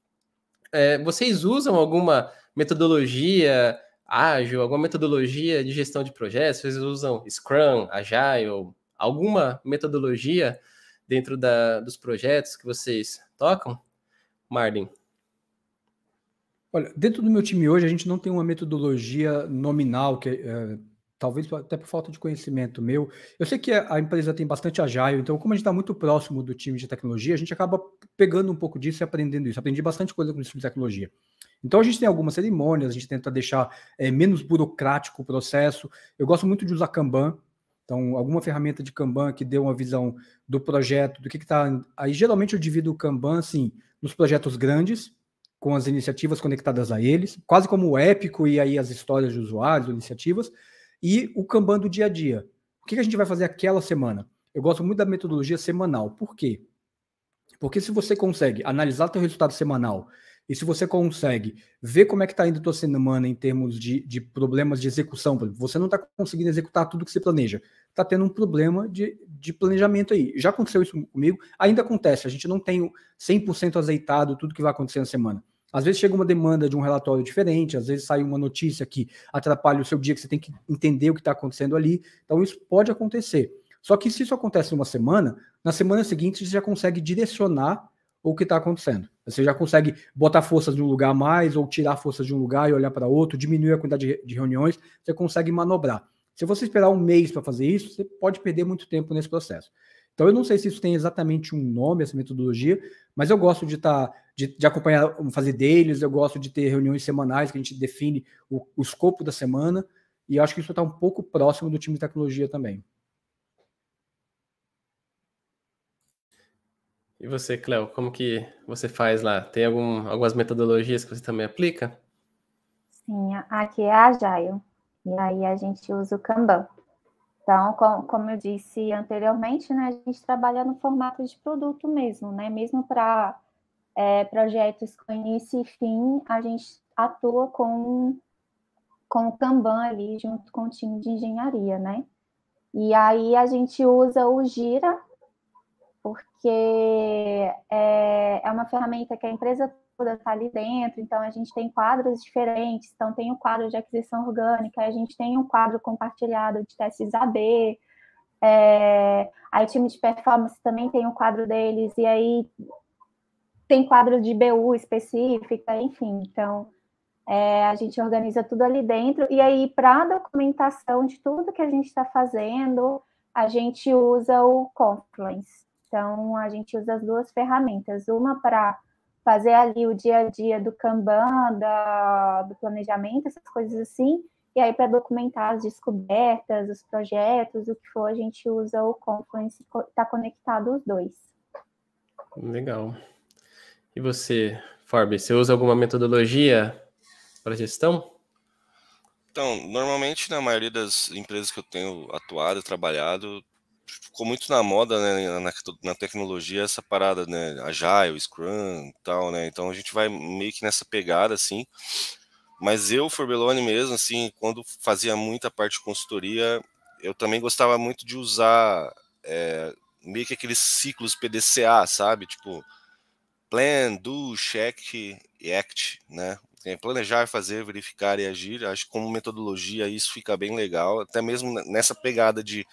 é, vocês usam alguma metodologia ágil, alguma metodologia de gestão de projetos? Vocês usam Scrum, Agile, alguma metodologia dentro da, dos projetos que vocês tocam? Marlin. Olha, dentro do meu time hoje, a gente não tem uma metodologia nominal que é, talvez até por falta de conhecimento meu. Eu sei que a empresa tem bastante agile, então como a gente está muito próximo do time de tecnologia, a gente acaba pegando um pouco disso e aprendendo isso. Aprendi bastante coisa com isso de tecnologia. Então a gente tem algumas cerimônias, a gente tenta deixar é, menos burocrático o processo. Eu gosto muito de usar Kanban, então alguma ferramenta de Kanban que dê uma visão do projeto, do que está. Aí geralmente eu divido o Kanban assim, nos projetos grandes, com as iniciativas conectadas a eles, quase como o épico e aí as histórias de usuários, iniciativas e o Kanban do dia a dia. O que a gente vai fazer aquela semana? Eu gosto muito da metodologia semanal. Por quê? Porque se você consegue analisar seu resultado semanal e se você consegue ver como é que está indo a tua semana em termos de, de problemas de execução, você não está conseguindo executar tudo que você planeja, está tendo um problema de, de planejamento aí. Já aconteceu isso comigo, ainda acontece, a gente não tem 100% azeitado tudo que vai acontecer na semana. Às vezes chega uma demanda de um relatório diferente, às vezes sai uma notícia que atrapalha o seu dia, que você tem que entender o que está acontecendo ali. Então, isso pode acontecer. Só que se isso acontece numa semana, na semana seguinte você já consegue direcionar o que está acontecendo. Você já consegue botar forças de um lugar a mais, ou tirar forças de um lugar e olhar para outro, diminuir a quantidade de reuniões, você consegue manobrar. Se você esperar um mês para fazer isso, você pode perder muito tempo nesse processo. Então, eu não sei se isso tem exatamente um nome, essa metodologia, mas eu gosto de estar tá de, de acompanhar, fazer deles, eu gosto de ter reuniões semanais que a gente define o, o escopo da semana, e acho que isso está um pouco próximo do time de tecnologia também. E você, Cléo, como que você faz lá? Tem algum, algumas metodologias que você também aplica? Sim, aqui é a Agile, e aí a gente usa o Kanban. Então, como eu disse anteriormente, né, a gente trabalha no formato de produto mesmo, né? Mesmo para é, projetos com início e fim, a gente atua com, com o Kanban ali, junto com o time de engenharia, né? E aí a gente usa o Gira, porque é, é uma ferramenta que a empresa toda está ali dentro, então a gente tem quadros diferentes, então tem o um quadro de aquisição orgânica, a gente tem um quadro compartilhado de testes AB, é, aí time de performance também tem um quadro deles, e aí tem quadros de BU específica, enfim. Então, é, a gente organiza tudo ali dentro. E aí, para a documentação de tudo que a gente está fazendo, a gente usa o Confluence. Então, a gente usa as duas ferramentas. Uma para fazer ali o dia a dia do Kanban, da, do planejamento, essas coisas assim. E aí, para documentar as descobertas, os projetos, o que for, a gente usa o Confluence, está conectado os dois. Legal. E você, Forbes, você usa alguma metodologia para gestão? Então, normalmente na maioria das empresas que eu tenho atuado, trabalhado, ficou muito na moda, né, na, na tecnologia essa parada, né, Agile, Scrum, tal, né? Então a gente vai meio que nessa pegada assim. Mas eu, Forbelone mesmo, assim, quando fazia muita parte de consultoria, eu também gostava muito de usar é, meio que aqueles ciclos PDCA, sabe? Tipo, Plan, do, check e act, né? É, planejar, fazer, verificar e agir. Acho que como metodologia isso fica bem legal, até mesmo nessa pegada de,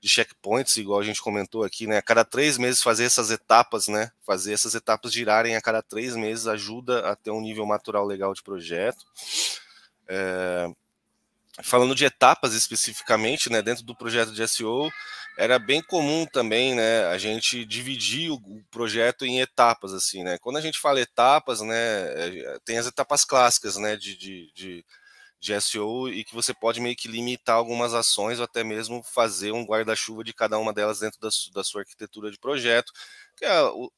de checkpoints, igual a gente comentou aqui, né? A cada três meses fazer essas etapas, né? Fazer essas etapas girarem a cada três meses ajuda a ter um nível matural legal de projeto. É, falando de etapas especificamente, né, dentro do projeto de SEO, era bem comum também, né, a gente dividir o projeto em etapas, assim, né, quando a gente fala etapas, né, é, tem as etapas clássicas, né, de, de, de, de SEO e que você pode meio que limitar algumas ações ou até mesmo fazer um guarda-chuva de cada uma delas dentro da, da sua arquitetura de projeto, que é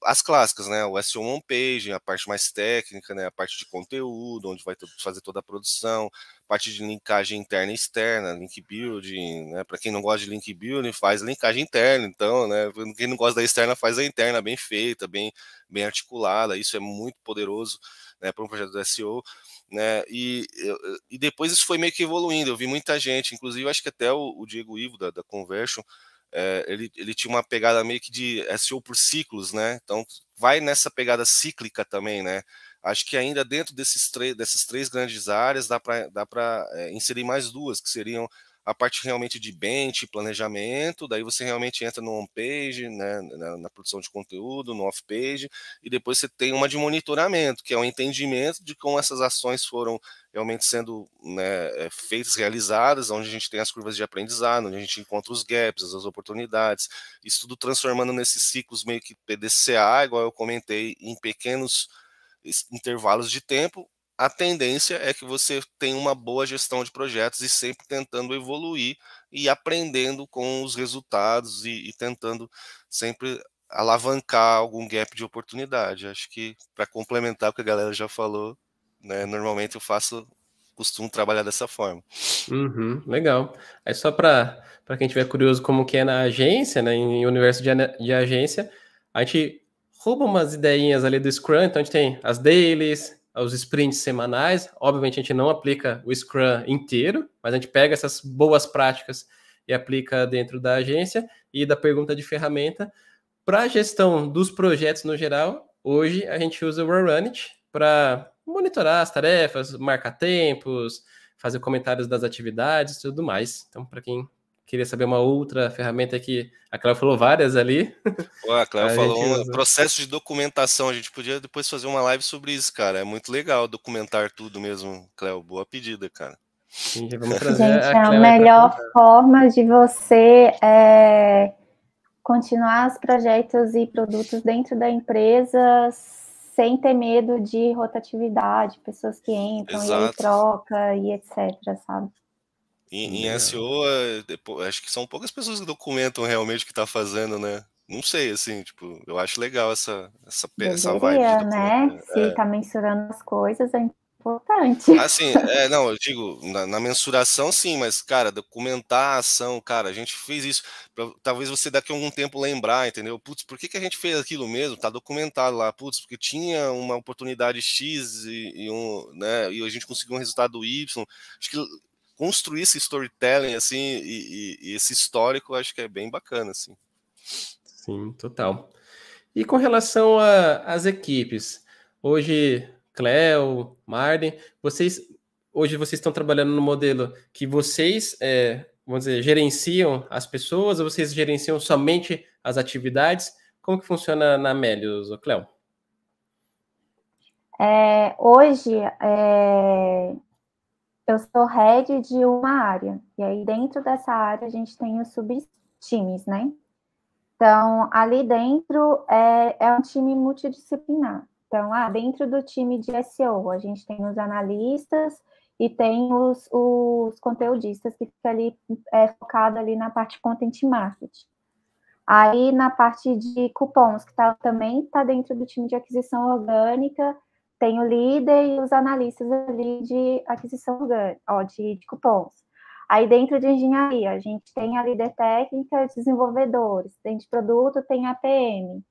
as clássicas, né? O SEO on page, a parte mais técnica, né? A parte de conteúdo, onde vai fazer toda a produção, parte de linkagem interna e externa, link building, né? Para quem não gosta de link building, faz linkagem interna, então, né? Quem não gosta da externa faz a interna bem feita, bem bem articulada. Isso é muito poderoso, né, para um projeto do SEO. Né, e, e depois isso foi meio que evoluindo. Eu vi muita gente, inclusive acho que até o, o Diego Ivo da, da Conversion é, ele, ele tinha uma pegada meio que de SEO por ciclos, né? Então vai nessa pegada cíclica também, né? Acho que ainda dentro desses três, dessas três grandes áreas dá para dá é, inserir mais duas, que seriam a parte realmente de bench, planejamento, daí você realmente entra no on-page, né, na, na, produção de conteúdo, no off-page, e depois você tem uma de monitoramento, que é o um entendimento de como essas ações foram realmente sendo né, eh, feitas, realizadas, onde a gente tem as curvas de aprendizado, onde a gente encontra os gaps, as oportunidades, isso tudo transformando nesses ciclos meio que PDCA, igual eu comentei, em pequenos intervalos de tempo, a tendência é que você tenha uma boa gestão de projetos e sempre tentando evoluir e aprendendo com os resultados e, e tentando sempre alavancar algum gap de oportunidade. Acho que para complementar o que a galera já falou, né, normalmente eu faço costumo trabalhar dessa forma. Uhum, legal. Aí só para quem tiver curioso como que é na agência, né, em universo de, de agência, a gente rouba umas ideinhas ali do Scrum, então a gente tem as dailies, os sprints semanais. Obviamente, a gente não aplica o Scrum inteiro, mas a gente pega essas boas práticas e aplica dentro da agência e da pergunta de ferramenta. Para a gestão dos projetos no geral, hoje a gente usa o Rerunit para monitorar as tarefas, marcar tempos, fazer comentários das atividades e tudo mais. Então, para quem queria saber uma outra ferramenta que a Cléo falou várias ali. Ué, a Cléo falou um processo de documentação. A gente podia depois fazer uma live sobre isso, cara. É muito legal documentar tudo mesmo, Cléo. Boa pedida, cara. Sim, vamos trazer gente, a, é a melhor forma de você é, continuar os projetos e produtos dentro da empresa sem ter medo de rotatividade, pessoas que entram Exato. e troca e etc, sabe? Em, em né. SEO, é, acho que são poucas pessoas que documentam realmente o que está fazendo, né? Não sei, assim, tipo, eu acho legal essa, essa, Deveria, essa vibe. Né, né? Se é. tá mensurando as coisas, é importante. Assim, é, não, eu digo, na, na, mensuração sim, mas, cara, documentar a ação, cara, a gente fez isso, pra, talvez você daqui a algum tempo lembrar, entendeu? Putz, por que, que a gente fez aquilo mesmo? Tá documentado lá, putz, porque tinha uma oportunidade X e, e um, né, e a gente conseguiu um resultado Y. Acho que construir esse storytelling assim e, e, e esse histórico acho que é bem bacana assim. Sim, total. E com relação às equipes, hoje Cleo, Marden, vocês hoje vocês estão trabalhando no modelo que vocês é, vamos dizer gerenciam as pessoas ou vocês gerenciam somente as atividades? Como que funciona na Melios, Cleo? É, hoje é, eu sou head de uma área. E aí, dentro dessa área, a gente tem os subtimes, né? Então, ali dentro é, é um time multidisciplinar. Então, ah, dentro do time de SEO, a gente tem os analistas e tem os, os conteudistas que fica ali é, focado ali na parte content marketing. Aí na parte de cupons, que tá, também está dentro do time de aquisição orgânica, tem o líder e os analistas ali de aquisição orgânica, ó, de, de cupons. Aí dentro de engenharia, a gente tem a líder técnica, desenvolvedores, dentro de produto tem a PM.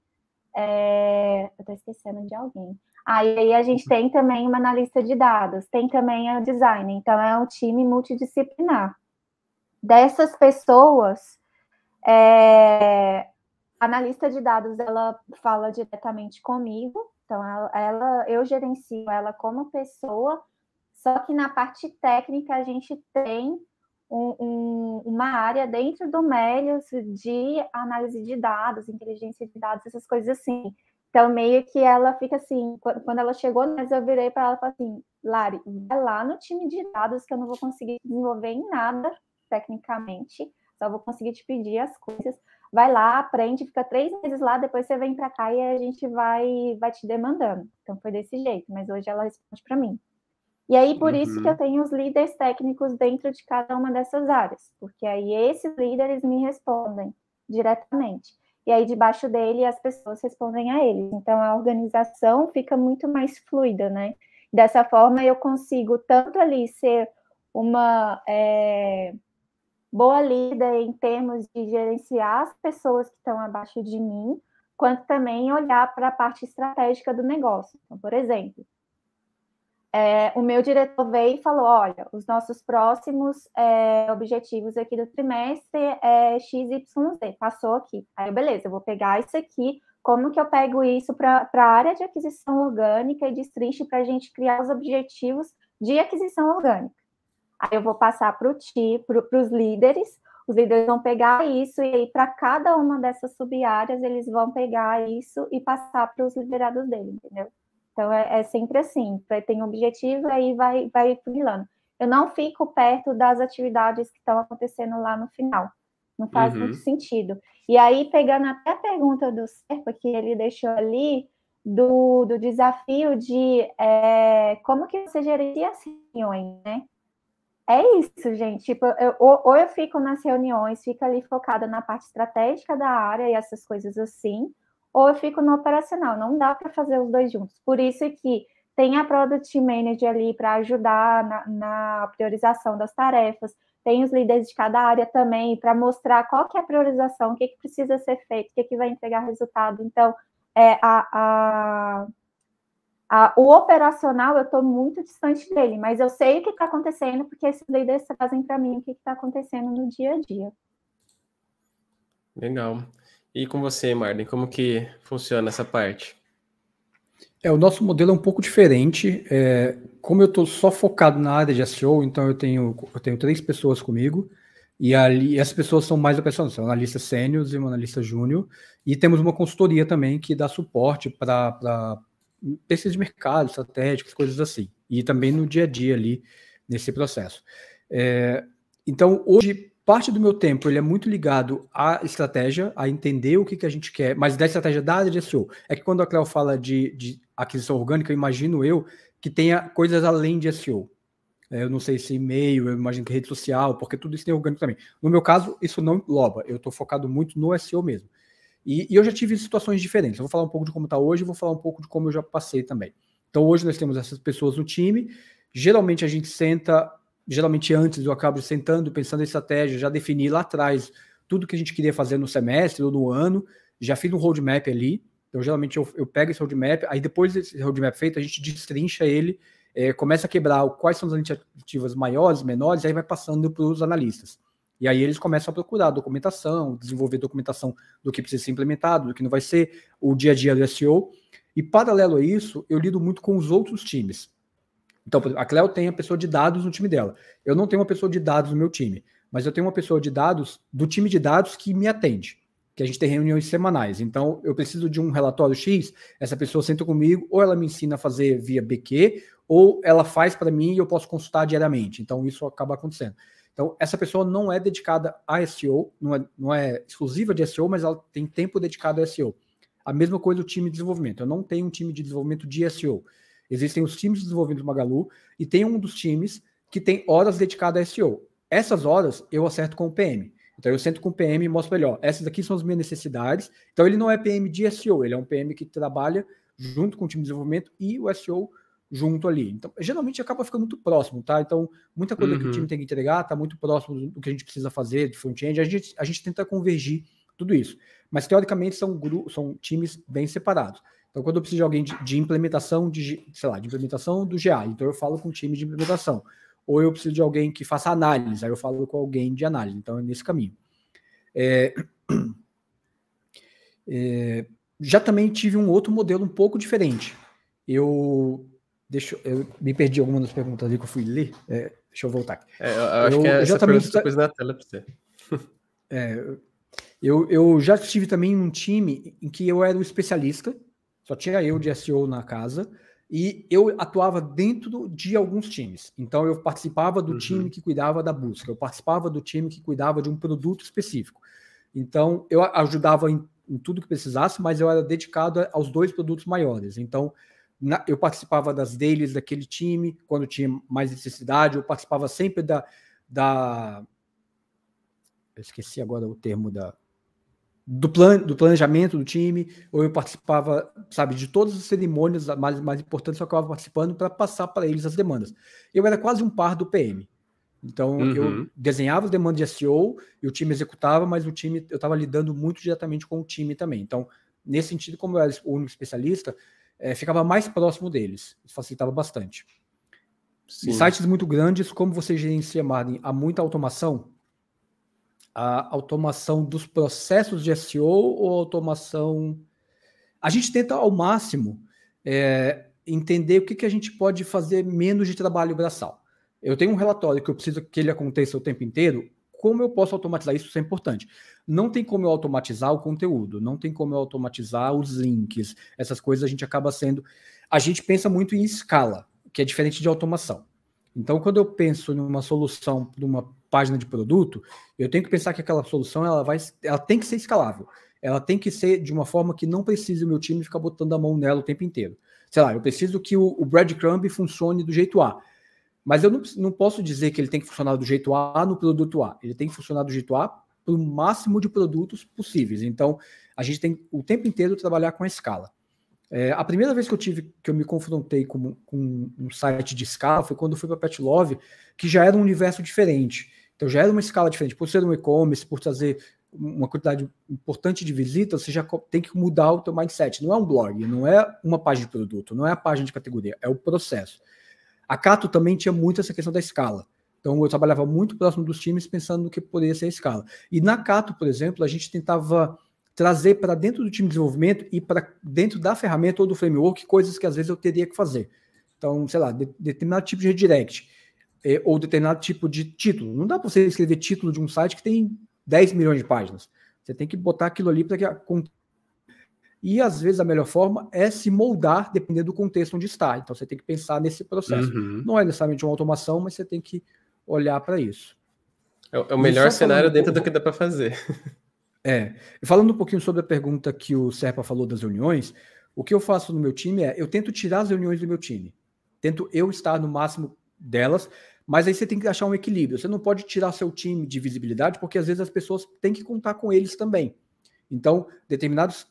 É, eu estou esquecendo de alguém. Aí, aí a gente tem também uma analista de dados, tem também o design, então é um time multidisciplinar. Dessas pessoas, é, a analista de dados ela fala diretamente comigo, então, ela, eu gerencio ela como pessoa, só que na parte técnica a gente tem um, um, uma área dentro do Melios de análise de dados, inteligência de dados, essas coisas assim. Então, meio que ela fica assim, quando ela chegou, mas eu virei para ela e falei assim, Lari, vai lá no time de dados que eu não vou conseguir desenvolver em nada tecnicamente, só vou conseguir te pedir as coisas, vai lá, aprende, fica três meses lá, depois você vem para cá e a gente vai, vai te demandando. Então foi desse jeito, mas hoje ela responde para mim. E aí, por uhum. isso que eu uhum. tenho os líderes técnicos dentro de cada uma dessas áreas, porque aí esses líderes me respondem diretamente. E aí, debaixo dele, as pessoas respondem a eles. Então, a organização fica muito mais fluida, né? Dessa forma, eu consigo tanto ali ser uma. É boa lida em termos de gerenciar as pessoas que estão abaixo de mim, quanto também olhar para a parte estratégica do negócio. Então, por exemplo, é, o meu diretor veio e falou: olha, os nossos próximos é, objetivos aqui do trimestre é XYZ, passou aqui. Aí, beleza, eu vou pegar isso aqui. Como que eu pego isso para a área de aquisição orgânica e destrinche para a gente criar os objetivos de aquisição orgânica? Aí eu vou passar para o TI, para os líderes, os líderes vão pegar isso e aí para cada uma dessas sub-áreas eles vão pegar isso e passar para os liderados dele, entendeu? Então é, é sempre assim, tem um objetivo aí vai vai funilando. Eu não fico perto das atividades que estão acontecendo lá no final. Não faz uhum. muito sentido. E aí, pegando até a pergunta do Serpa que ele deixou ali, do, do desafio de é, como que você gerencia as reuniões, né? é isso, gente. Tipo, eu, ou, ou, eu fico nas reuniões, fico ali focada na parte estratégica da área e essas coisas assim, ou eu fico no operacional. Não dá para fazer os dois juntos. Por isso que tem a Product Manager ali para ajudar na, na, priorização das tarefas, tem os líderes de cada área também para mostrar qual que é a priorização, o que, que precisa ser feito, o que, que vai entregar resultado. Então, é, a, a ah, o operacional eu estou muito distante dele, mas eu sei o que está acontecendo porque esses líderes trazem para mim o que está acontecendo no dia a dia. Legal. E com você, Marden, como que funciona essa parte? É, o nosso modelo é um pouco diferente. É, como eu estou só focado na área de SEO, então eu tenho, eu tenho três pessoas comigo, e ali as pessoas são mais operacionais, são analistas sêniores e uma analista júnior, e temos uma consultoria também que dá suporte para pesquisa de mercado, estratégicas, coisas assim. E também no dia a dia ali, nesse processo. É, então, hoje, parte do meu tempo ele é muito ligado à estratégia, a entender o que, que a gente quer, mas da estratégia da área de SEO. É que quando a Cleo fala de, de aquisição orgânica, eu imagino eu que tenha coisas além de SEO. É, eu não sei se e-mail, eu imagino que rede social, porque tudo isso tem orgânico também. No meu caso, isso não loba Eu estou focado muito no SEO mesmo. E, e eu já tive situações diferentes. Eu vou falar um pouco de como está hoje, vou falar um pouco de como eu já passei também. Então hoje nós temos essas pessoas no time. Geralmente a gente senta, geralmente antes eu acabo sentando, pensando em estratégia, já defini lá atrás tudo que a gente queria fazer no semestre ou no ano, já fiz um roadmap ali. Então geralmente eu, eu pego esse roadmap, aí depois desse roadmap feito, a gente destrincha ele, é, começa a quebrar quais são as iniciativas maiores, menores, aí vai passando para os analistas. E aí eles começam a procurar documentação, desenvolver documentação do que precisa ser implementado, do que não vai ser, o dia a dia do SEO. E paralelo a isso, eu lido muito com os outros times. Então, a Cleo tem a pessoa de dados no time dela. Eu não tenho uma pessoa de dados no meu time, mas eu tenho uma pessoa de dados do time de dados que me atende que a gente tem reuniões semanais. Então, eu preciso de um relatório X, essa pessoa senta comigo, ou ela me ensina a fazer via BQ, ou ela faz para mim e eu posso consultar diariamente. Então, isso acaba acontecendo. Então, essa pessoa não é dedicada a SEO, não é, não é exclusiva de SEO, mas ela tem tempo dedicado a SEO. A mesma coisa do time de desenvolvimento. Eu não tenho um time de desenvolvimento de SEO. Existem os times de desenvolvimento do Magalu e tem um dos times que tem horas dedicadas a SEO. Essas horas eu acerto com o PM. Então eu sento com o PM e mostro melhor. Essas aqui são as minhas necessidades. Então ele não é PM de SEO, ele é um PM que trabalha junto com o time de desenvolvimento e o SEO junto ali. Então, geralmente acaba ficando muito próximo, tá? Então, muita coisa uhum. que o time uhum. tem que entregar tá muito próximo do que a gente precisa fazer de front-end. A gente, a gente tenta convergir tudo isso. Mas, teoricamente, são, são times bem separados. Então, quando eu preciso de alguém de, de, implementação, de, sei lá, de implementação do GA, então eu falo com o time de implementação. Ou eu preciso de alguém que faça análise, aí eu falo com alguém de análise. Então, é nesse caminho. É... É... Já também tive um outro modelo um pouco diferente. Eu Deixa eu me perdi alguma das perguntas ali que eu fui ler. É, deixa eu voltar aqui. É, eu, acho eu, que é essa coisa na tá tela para você. É, eu, eu já estive também num time em que eu era o um especialista, só tinha eu de SEO na casa, e eu atuava dentro de alguns times. Então eu participava do uhum. time que cuidava da busca, eu participava do time que cuidava de um produto específico. Então eu ajudava em, em tudo que precisasse, mas eu era dedicado aos dois produtos maiores. Então na, eu participava das deles daquele time, quando tinha mais necessidade, eu participava sempre da. da eu esqueci agora o termo da. Do, plan, do planejamento do time, ou eu participava, sabe, de todas as cerimônias mais, mais importantes, eu acabava participando para passar para eles as demandas. Eu era quase um par do PM. Então, uhum. eu desenhava as demandas de SEO e o time executava, mas o time, eu estava lidando muito diretamente com o time também. Então, nesse sentido, como eu era o único especialista, é, ficava mais próximo deles. Isso facilitava bastante. Em sites muito grandes, como você gerencia, Martin, há muita automação? A automação dos processos de SEO ou automação. A gente tenta ao máximo é, entender o que, que a gente pode fazer menos de trabalho braçal. Eu tenho um relatório que eu preciso que ele aconteça o tempo inteiro, como eu posso automatizar isso? Isso é importante. Não tem como eu automatizar o conteúdo, não tem como eu automatizar os links, essas coisas a gente acaba sendo. A gente pensa muito em escala, que é diferente de automação. Então, quando eu penso numa solução de uma página de produto, eu tenho que pensar que aquela solução ela vai, ela tem que ser escalável. Ela tem que ser de uma forma que não precise o meu time ficar botando a mão nela o tempo inteiro. Sei lá, eu preciso que o, o breadcrumb funcione do jeito A mas eu não, não posso dizer que ele tem que funcionar do jeito A no produto A. Ele tem que funcionar do jeito A para o máximo de produtos possíveis. Então, a gente tem o tempo inteiro trabalhar com a escala. É, a primeira vez que eu tive, que eu me confrontei com, com um site de escala foi quando eu fui para Pet Love, que já era um universo diferente. Então já era uma escala diferente. Por ser um e-commerce, por trazer uma quantidade importante de visitas, você já tem que mudar o teu mindset. Não é um blog, não é uma página de produto, não é a página de categoria, é o processo. A Cato também tinha muito essa questão da escala. Então eu trabalhava muito próximo dos times pensando no que poderia ser a escala. E na Cato, por exemplo, a gente tentava trazer para dentro do time de desenvolvimento e para dentro da ferramenta ou do framework coisas que às vezes eu teria que fazer. Então, sei lá, de, determinado tipo de redirect eh, ou determinado tipo de título. Não dá para você escrever título de um site que tem 10 milhões de páginas. Você tem que botar aquilo ali para que e às vezes a melhor forma é se moldar dependendo do contexto onde está. Então você tem que pensar nesse processo. Uhum. Não é necessariamente uma automação, mas você tem que olhar para isso. É, é o melhor cenário dentro pouco... do que dá para fazer. É. Falando um pouquinho sobre a pergunta que o Serpa falou das reuniões, o que eu faço no meu time é eu tento tirar as reuniões do meu time. Tento eu estar no máximo delas, mas aí você tem que achar um equilíbrio. Você não pode tirar seu time de visibilidade, porque às vezes as pessoas têm que contar com eles também. Então, determinados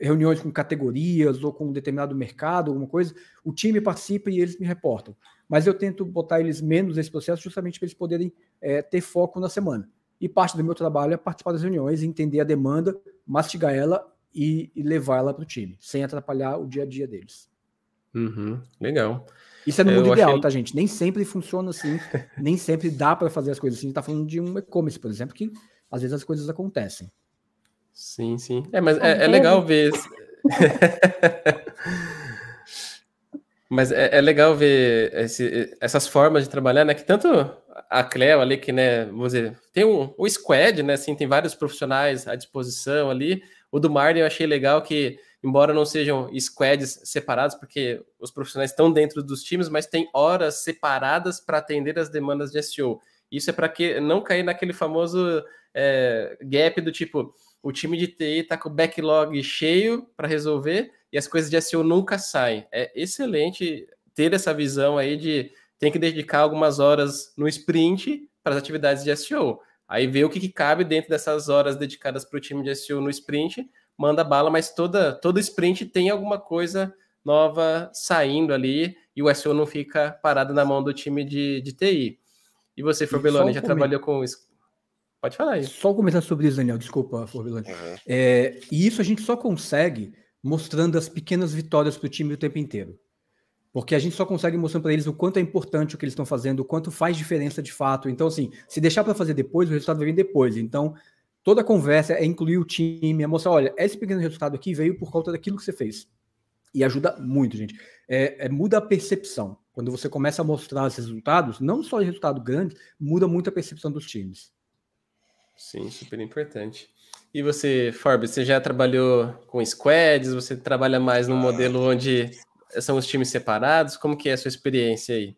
reuniões com categorias ou com um determinado mercado, alguma coisa, o time participa e eles me reportam. Mas eu tento botar eles menos nesse processo justamente para eles poderem é, ter foco na semana. E parte do meu trabalho é participar das reuniões, entender a demanda, mastigar ela e, e levar ela para o time, sem atrapalhar o dia a dia deles. Uhum, legal. Isso é no é, eu mundo ideal, achei... tá, gente? Nem sempre funciona assim, nem sempre dá para fazer as coisas assim. A gente está falando de um e-commerce, por exemplo, que às vezes as coisas acontecem. Sim, sim. É, mas é, é legal ver. mas é, é, legal ver esse, essas formas de trabalhar, né? Que tanto a Cleo ali, que, né, vamos dizer, tem um, o squad, né? Assim, tem vários profissionais à disposição ali. O do Marden eu achei legal que, embora não sejam squads separados, porque os profissionais estão dentro dos times, mas tem horas separadas para atender as demandas de SEO. Isso é para que não cair naquele famoso é, gap do tipo, o time de TI está com o backlog cheio para resolver e as coisas de SEO nunca saem. É excelente ter essa visão aí de tem que dedicar algumas horas no sprint para as atividades de SEO. Aí vê o que, que cabe dentro dessas horas dedicadas para o time de SEO no sprint, manda bala, mas toda todo sprint tem alguma coisa nova saindo ali e o SEO não fica parado na mão do time de, de TI. E você, Fabelone, já comigo. trabalhou com isso? Pode falar aí. Só comentar sobre isso, Daniel. Desculpa, Forbilante. Uhum. É, e isso a gente só consegue mostrando as pequenas vitórias para o time o tempo inteiro. Porque a gente só consegue mostrar para eles o quanto é importante o que eles estão fazendo, o quanto faz diferença de fato. Então, assim, se deixar para fazer depois, o resultado vai vir depois. Então, toda a conversa é incluir o time, é mostrar, olha, esse pequeno resultado aqui veio por conta daquilo que você fez. E ajuda muito, gente. É, é, muda a percepção. Quando você começa a mostrar os resultados, não só o resultado grande, muda muito a percepção dos times. Sim, super importante. E você, Forbes, você já trabalhou com squads? Você trabalha mais no ah, modelo onde são os times separados? Como que é a sua experiência aí?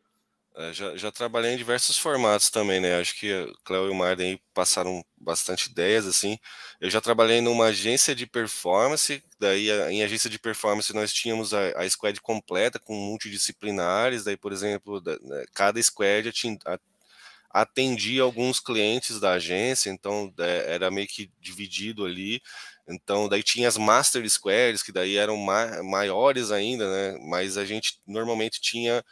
É, já, já trabalhei em diversos formatos também, né? Acho que o Cléo e o Marden passaram bastante ideias, assim. Eu já trabalhei numa agência de performance, daí eh, em agência de performance nós tínhamos a, a squad completa com multidisciplinares, daí, por exemplo, da, né, cada squad atendia alguns clientes da agência, então é, era meio que dividido ali. Então, daí tinha as Master Squares, que daí eram ma maiores ainda, né? Mas a gente normalmente tinha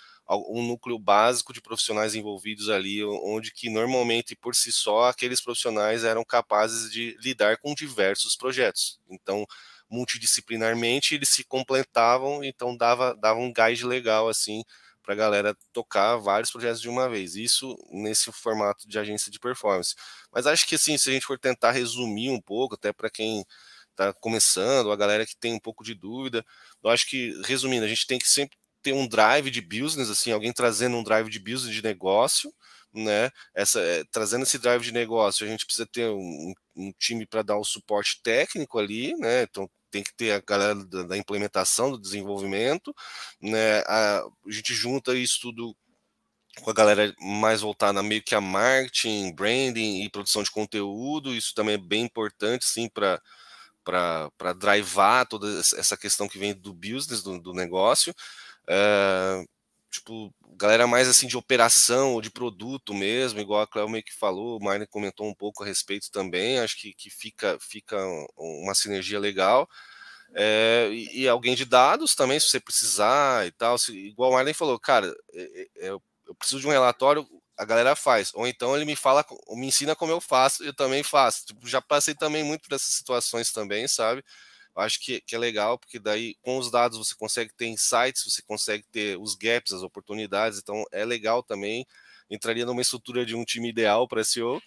um núcleo básico de profissionais envolvidos ali, onde que normalmente por si só aqueles profissionais eram capazes de lidar com diversos projetos. Então, multidisciplinarmente eles se completavam, então dava, dava um gás legal assim para a galera tocar vários projetos de uma vez. Isso nesse formato de agência de performance. Mas acho que assim, se a gente for tentar resumir um pouco, até para quem está começando, a galera que tem um pouco de dúvida, eu acho que resumindo, a gente tem que sempre ter um drive de business, assim, alguém trazendo um drive de business de negócio, né? Essa, é, trazendo esse drive de negócio, a gente precisa ter um, um time para dar o suporte técnico ali, né? Então, tem que ter a galera da, da implementação, do desenvolvimento, né? A, a gente junta isso tudo com a galera mais voltada meio que a marketing, branding e produção de conteúdo, isso também é bem importante, sim, para para drivar toda essa questão que vem do business, do, do negócio. Uh, tipo, galera mais assim de operação ou de produto mesmo, igual a Cléo meio que falou, o comentou um pouco a respeito também, acho que, que fica, fica uma sinergia legal. É, e, e, alguém de dados também, se você precisar e tal. Se, igual o Marlon falou, cara, eh, eh, eu, eu, preciso de um relatório, a galera faz. Ou então ele me fala, me ensina como eu faço, eu também faço. Tipo, já passei também muito dessas situações também, sabe? Eu acho que, que é legal, porque daí com os dados você consegue ter insights, você consegue ter os gaps, as oportunidades, então é legal também. Entraria numa estrutura de um time ideal para SEO.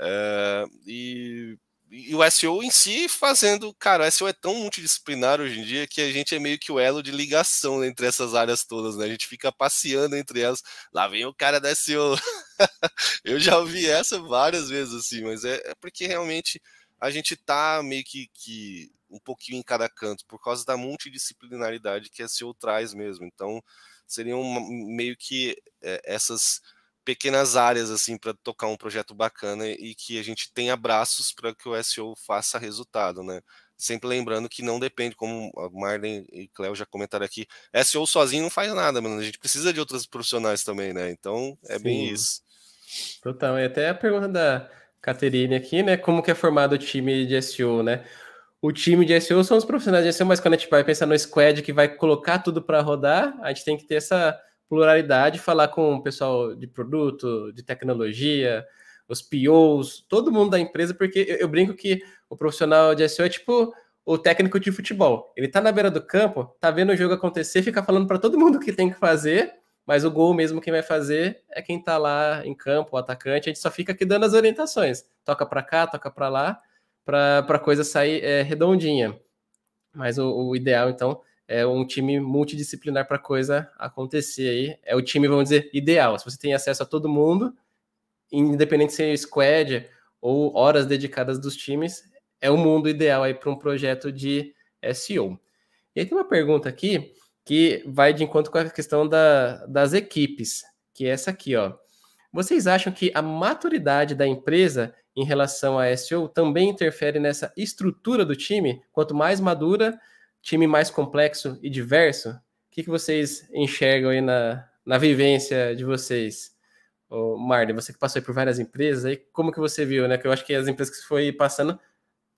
Eh, e e o SEO em si fazendo, cara, o SEO é tão multidisciplinar hoje em dia que a gente é meio que o elo de ligação entre essas áreas todas, né? A gente fica passeando entre elas. Lá vem o cara da SEO. Eu já ouvi essa várias vezes assim, mas é, é porque realmente a gente tá meio que, que um pouquinho em cada canto, por causa da multidisciplinaridade que a SEO traz mesmo. Então, seriam uma, meio que é, essas pequenas áreas assim para tocar um projeto bacana e que a gente tenha braços para que o SEO faça resultado, né? Sempre lembrando que não depende, como a Marlen e Cléo já comentaram aqui, SEO sozinho não faz nada, mano. A gente precisa de outros profissionais também, né? Então é Sim. bem isso. Total. E até a pergunta da Caterine aqui, né? Como que é formado o time de SEO, né? o time de SEO são os profissionais de SEO, mas quando a gente vai pensar no squad que vai colocar tudo para rodar, a gente tem que ter essa pluralidade, falar com o pessoal de produto, de tecnologia, os POs, todo mundo da empresa, porque eu, eu brinco que o profissional de SEO é tipo o técnico de futebol. Ele tá na beira do campo, tá vendo o jogo acontecer, fica falando para todo mundo o que tem que fazer, mas o gol mesmo quem vai fazer é quem tá lá em campo, o atacante, a gente só fica aqui dando as orientações. Toca para cá, toca para lá, para a coisa sair é, redondinha. Mas o, o, ideal, então, é um time multidisciplinar para a coisa acontecer aí. É o time, vamos dizer, ideal. Se você tem acesso a todo mundo, independente se é squad ou horas dedicadas dos times, é o mundo ideal aí para um projeto de é, SEO. E aí tem uma pergunta aqui que vai de encontro com a questão da, das equipes, que é essa aqui, ó. Vocês acham que a maturidade da empresa em relação a SEO também interfere nessa estrutura do time? Quanto mais madura, time mais complexo e diverso? O que, que vocês enxergam aí na, na vivência de vocês? Ô, Marley, você que passou por várias empresas, aí como que você viu, né? Porque eu acho que as empresas que você foi passando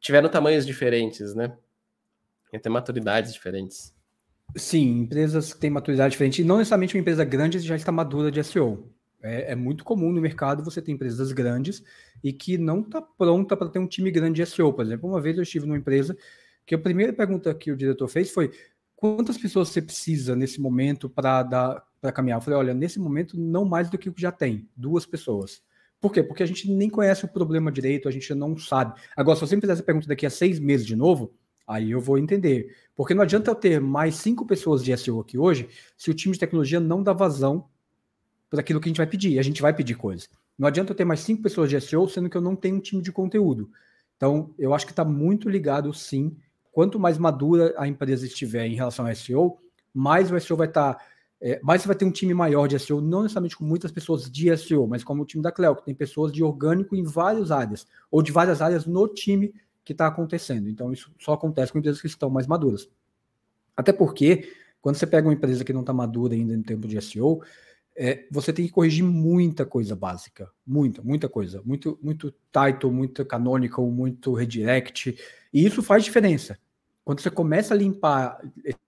tiveram tamanhos diferentes, né? E até maturidades diferentes. Sim, empresas que têm maturidade diferente, e não necessariamente uma empresa grande já está madura de SEO. É, é, muito comum no mercado você ter empresas grandes e que não está pronta para ter um time grande de SEO. Por exemplo, uma vez eu estive numa empresa que a primeira pergunta que o diretor fez foi quantas pessoas você precisa nesse momento para dar para caminhar? Eu falei, olha, nesse momento não mais do que já tem, duas pessoas. Por quê? Porque a gente nem conhece o problema direito, a gente não sabe. Agora, se você me fizer essa pergunta daqui a seis meses de novo, aí eu vou entender. Porque não adianta eu ter mais cinco pessoas de SEO aqui hoje se o time de tecnologia não dá vazão por aquilo que a gente vai pedir. A gente vai pedir coisas. Não adianta eu ter mais cinco pessoas de SEO, sendo que eu não tenho um time de conteúdo. Então, eu acho que está muito ligado, sim. Quanto mais madura a empresa estiver em relação ao SEO, mais o SEO vai estar. Tá, é, mais você vai ter um time maior de SEO, não necessariamente com muitas pessoas de SEO, mas como o time da Cleo, que tem pessoas de orgânico em várias áreas, ou de várias áreas no time que está acontecendo. Então, isso só acontece com empresas que estão mais maduras. Até porque, quando você pega uma empresa que não está madura ainda em tempo de SEO, é, você tem que corrigir muita coisa básica, muita, muita coisa, muito, muito title, muito canonical, muito redirect, e isso faz diferença. Quando você começa a limpar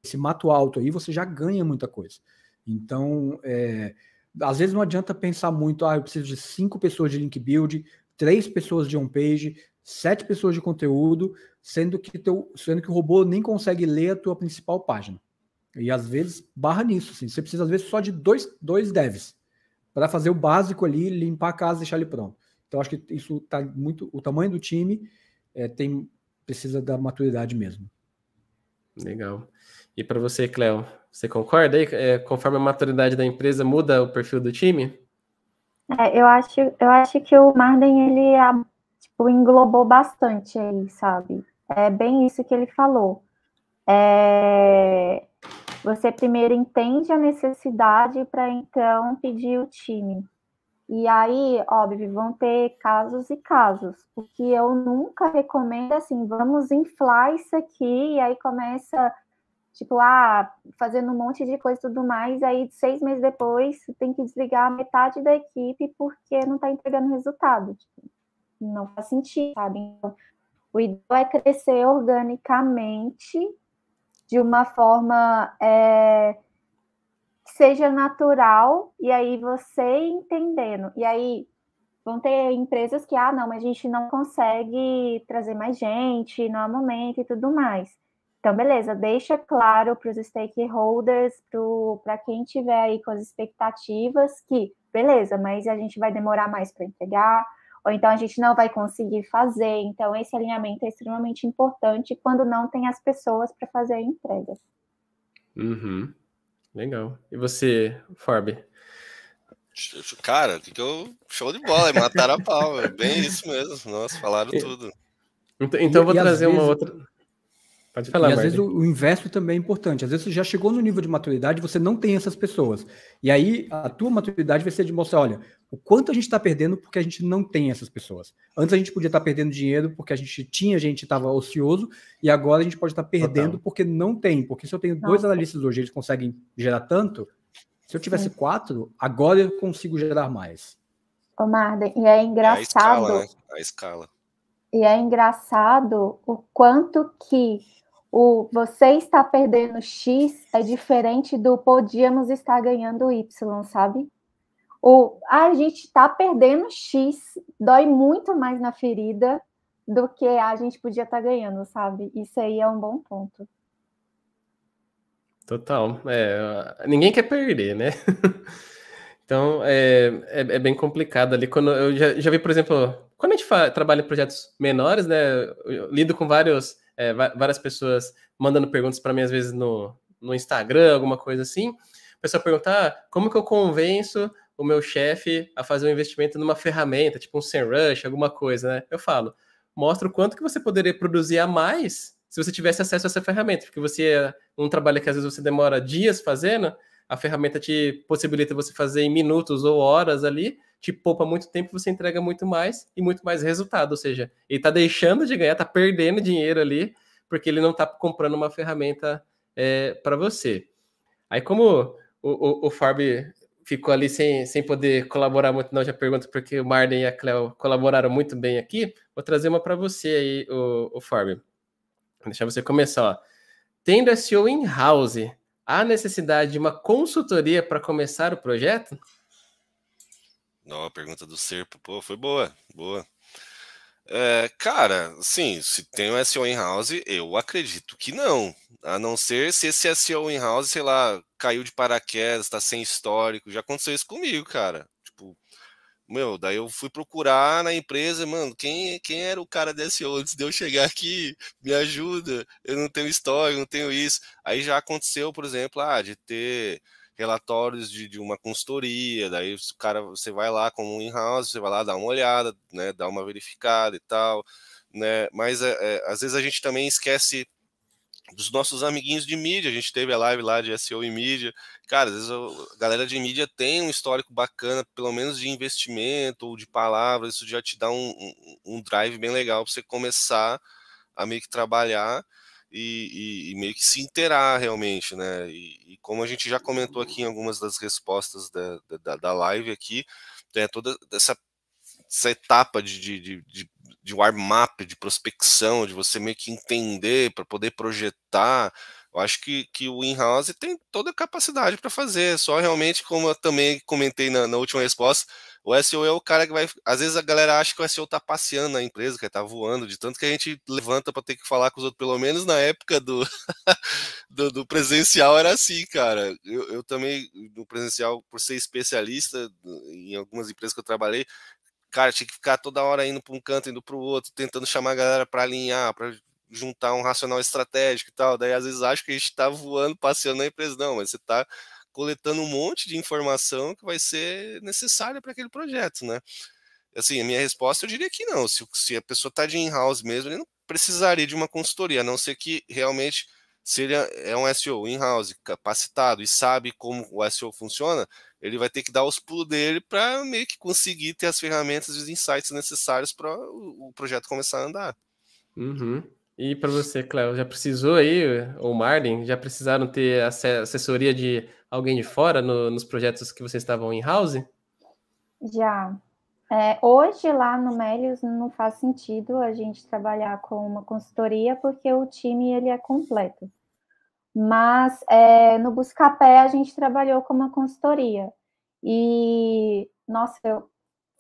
esse mato alto aí, você já ganha muita coisa. Então, é, às vezes não adianta pensar muito, ah, eu preciso de cinco pessoas de link build, três pessoas de on-page, sete pessoas de conteúdo, sendo que, teu, sendo que o robô nem consegue ler a tua principal página. E às vezes barra nisso, assim. Você precisa, às vezes, só de dois, dois devs para fazer o básico ali, limpar a casa e deixar ele pronto. Então, acho que isso tá muito. O tamanho do time é, tem precisa da maturidade mesmo. Legal. E para você, Cléo, você concorda aí? É, conforme a maturidade da empresa muda o perfil do time? É, eu, acho, eu acho que o Marden ele tipo, englobou bastante aí, sabe? É bem isso que ele falou. É, você primeiro entende a necessidade para então pedir o time. E aí, óbvio, vão ter casos e casos. O que eu nunca recomendo é assim, vamos inflar isso aqui, e aí começa, tipo, ah, fazendo um monte de coisa e tudo mais, aí seis meses depois tem que desligar metade da equipe porque não está entregando resultado. Tipo, não faz sentido, sabe? Então, o ideal é crescer organicamente de uma forma é, que seja natural, e aí você entendendo. E aí vão ter empresas que, ah, não, mas a gente não consegue trazer mais gente, não há momento e tudo mais. Então, beleza, deixa claro para os stakeholders, para quem tiver aí com as expectativas, que, beleza, mas a gente vai demorar mais para entregar, ou então a gente não vai conseguir fazer. Então, esse alinhamento é extremamente importante quando não tem as pessoas para fazer a entrega. Uhum. Legal. E você, Forbe? Cara, que eu show de bola, mataram a pau, é bem isso mesmo. Nossa, falaram tudo. Então, então e, vou trazer uma vezes... outra Pode falar, e às vezes o, o inverso também é importante. Às vezes você já chegou no nível de maturidade, você não tem essas pessoas. E aí a tua maturidade vai ser de mostrar, olha, o quanto a gente está perdendo porque a gente não tem essas pessoas. Antes a gente podia estar tá perdendo dinheiro porque a gente tinha, a gente estava ocioso, e agora a gente pode estar tá perdendo Total. porque não tem. Porque se eu tenho dois analistas hoje, eles conseguem gerar tanto. Se eu tivesse Sim. quatro, agora eu consigo gerar mais. Ô, Marden, e é engraçado. É a escala, né? É a escala. E é engraçado o quanto que o você está perdendo X é diferente do podíamos estar ganhando Y, sabe? O ah, a gente está perdendo X dói muito mais na ferida do que a gente podia estar tá ganhando, sabe? Isso aí é um bom ponto. Total. É, ninguém quer perder, né? então é, é, é, bem complicado ali. Quando eu já, já vi, por exemplo, quando a gente fala, trabalha em projetos menores, né? Eu lido com vários é, várias pessoas mandando perguntas para mim, às vezes no, no Instagram, alguma coisa assim. O pessoal perguntar ah, como que eu convenço o meu chefe a fazer um investimento numa ferramenta, tipo um SEMrush, alguma coisa, né? Eu falo, mostra o quanto que você poderia produzir a mais se você tivesse acesso a essa ferramenta, porque você é um trabalho que às vezes você demora dias fazendo, a ferramenta te possibilita você fazer em minutos ou horas ali, te poupa muito tempo, você entrega muito mais e muito mais resultado. Ou seja, ele está deixando de ganhar, está perdendo dinheiro ali, porque ele não está comprando uma ferramenta é, para você. Aí, como o, o, o Farb ficou ali sem, sem poder colaborar muito, não, já pergunto, porque o Marden e a Cleo colaboraram muito bem aqui, vou trazer uma para você aí, o, o Farb. deixar você começar. Ó. Tendo SEO in-house, há necessidade de uma consultoria para começar o projeto? Não, a pergunta do Serpo, pô, foi boa, boa. É, cara, sim, se tem o um SEO in-house, eu acredito que não. A não ser se esse SEO in-house, sei lá, caiu de paraquedas, está sem histórico. Já aconteceu isso comigo, cara. Meu, daí eu fui procurar na empresa, mano, quem, quem era o cara desse antes de eu chegar aqui? Me ajuda, eu não tenho história, não tenho isso. Aí já aconteceu, por exemplo, ah, de ter relatórios de, de uma consultoria, daí o cara, você vai lá como um in-house, você vai lá dar uma olhada, né, dar uma verificada e tal, né, mas é, é, às vezes a gente também esquece dos nossos amiguinhos de mídia. A gente teve a live lá de SEO e mídia. Cara, às vezes a galera de mídia tem um histórico bacana, pelo menos de investimento ou de palavras. Isso já te dá um, um, um drive bem legal para você começar a meio que trabalhar e, e, e meio que se inteirar realmente, né? E, e, como a gente já comentou aqui em algumas das respostas da, da, da live aqui, tem né, toda essa essa etapa de, de, de, de, de warm-up, de prospecção, de você meio que entender para poder projetar. Eu acho que, que o in-house tem toda a capacidade para fazer, só realmente, como eu também comentei na, na, última resposta, o SEO é o cara que vai. Às vezes a galera acha que o SEO está passeando na empresa, que está voando, de tanto que a gente levanta para ter que falar com os outros, pelo menos na época do, do, do, presencial era assim, cara. Eu, eu também, no presencial, por ser especialista em algumas empresas que eu trabalhei, Cara, tinha que ficar toda hora indo para um canto, indo para o outro, tentando chamar a galera para alinhar, para juntar um racional estratégico e tal. Daí às vezes acho que a gente está voando, passeando na empresa. Não, mas você está coletando um monte de informação que vai ser necessária para aquele projeto, né? Assim, a minha resposta eu diria que não. Se, se a pessoa está de in-house mesmo, ele não precisaria de uma consultoria, a não ser que realmente se ele é um SEO in-house, capacitado e sabe como o SEO funciona, ele vai ter que dar os pulos dele para meio que conseguir ter as ferramentas e os insights necessários para o projeto começar a andar. Uhum. E para você, Cléo, já precisou aí, ou Marlin, já precisaram ter assessoria de alguém de fora no, nos projetos que vocês estavam in-house? Já, é, hoje, lá no Melios, não faz sentido a gente trabalhar com uma consultoria, porque o time ele é completo. Mas é, no Buscapé, a gente trabalhou com uma consultoria. E, nossa, eu,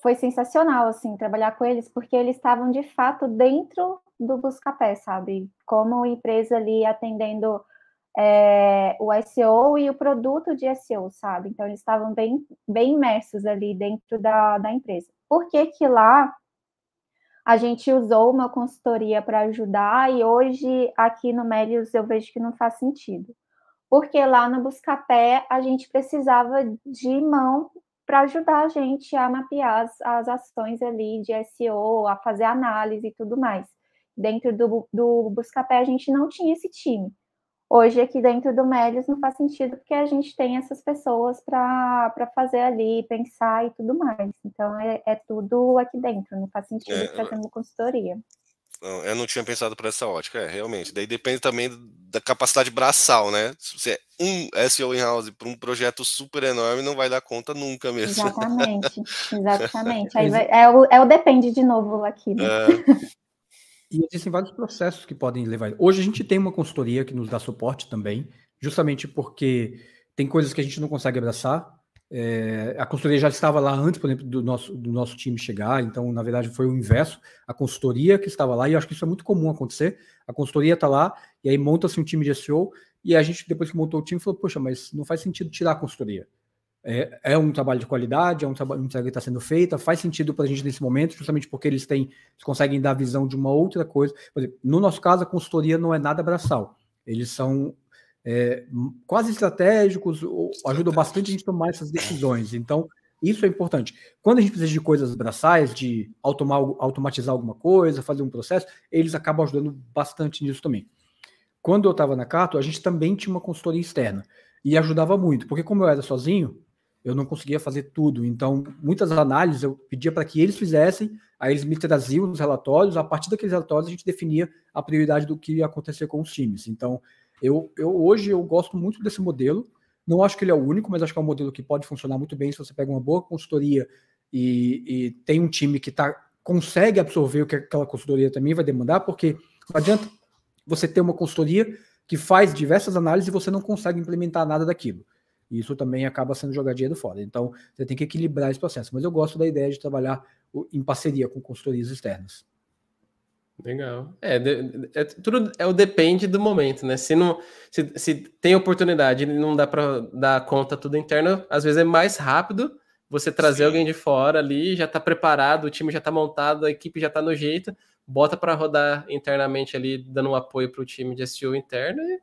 foi sensacional, assim, trabalhar com eles, porque eles estavam, de fato, dentro do Buscapé, sabe? Como empresa ali atendendo é, o SEO e o produto de SEO, sabe? Então, eles estavam bem, bem imersos ali dentro da, da empresa por que, que lá a gente usou uma consultoria para ajudar e hoje aqui no Melius eu vejo que não faz sentido. Porque lá no Buscapé a gente precisava de mão para ajudar a gente a mapear as, as, ações ali de SEO, a fazer análise e tudo mais. Dentro do, do Buscapé a gente não tinha esse time. Hoje, aqui dentro do Melis, não faz sentido porque a gente tem essas pessoas para fazer ali, pensar e tudo mais. Então, é, é tudo aqui dentro, não faz sentido é, fazer uma é. consultoria. Não, eu não tinha pensado por essa ótica, é, realmente. Daí depende também da capacidade braçal, né? Se você é um SEO in-house para um projeto super enorme, não vai dar conta nunca mesmo. Exatamente, exatamente. Vai, é, o, é o depende de novo aqui. Né? É. E existem vários processos que podem levar. Hoje a gente tem uma consultoria que nos dá suporte também, justamente porque tem coisas que a gente não consegue abraçar. É, a consultoria já estava lá antes, por exemplo, do nosso, do nosso time chegar, então, na verdade, foi o inverso. A consultoria que estava lá, e eu acho que isso é muito comum acontecer. A consultoria está lá, e aí monta-se um time de SEO, e a gente, depois que montou o time, falou: Poxa, mas não faz sentido tirar a consultoria. É, é, um trabalho de qualidade, é um trabalho que está sendo feito, faz sentido para a gente nesse momento, justamente porque eles têm, eles conseguem dar visão de uma outra coisa. Por exemplo, no nosso caso, a consultoria não é nada braçal. Eles são é, quase estratégicos, ajudam bastante a gente a tomar essas decisões. Então, isso é importante. Quando a gente precisa de coisas braçais, de automatizar alguma coisa, fazer um processo, eles acabam ajudando bastante nisso também. Quando eu estava na Cato, a gente também tinha uma consultoria externa e ajudava muito, porque como eu era sozinho, eu não conseguia fazer tudo. Então, muitas análises eu pedia para que eles fizessem, aí eles me traziam os relatórios, a partir daqueles relatórios a gente definia a prioridade do que ia acontecer com os times. Então, eu, eu hoje eu gosto muito desse modelo, não acho que ele é o único, mas acho que é um modelo que pode funcionar muito bem se você pega uma boa consultoria e, e tem um time que tá, consegue absorver o que aquela consultoria também vai demandar, porque não adianta você ter uma consultoria que faz diversas análises e você não consegue implementar nada daquilo. Isso também acaba sendo jogadinha do fora. Então, você tem que equilibrar esse processo. Mas eu gosto da ideia de trabalhar em parceria com consultorias externas. Legal. É, é, é, tudo é o depende do momento, né? Se não se, se tem oportunidade e não dá para dar conta tudo interno, às vezes é mais rápido você trazer Sim. alguém de fora ali, já está preparado, o time já está montado, a equipe já está no jeito, bota para rodar internamente ali, dando um apoio para o time de SEO interno e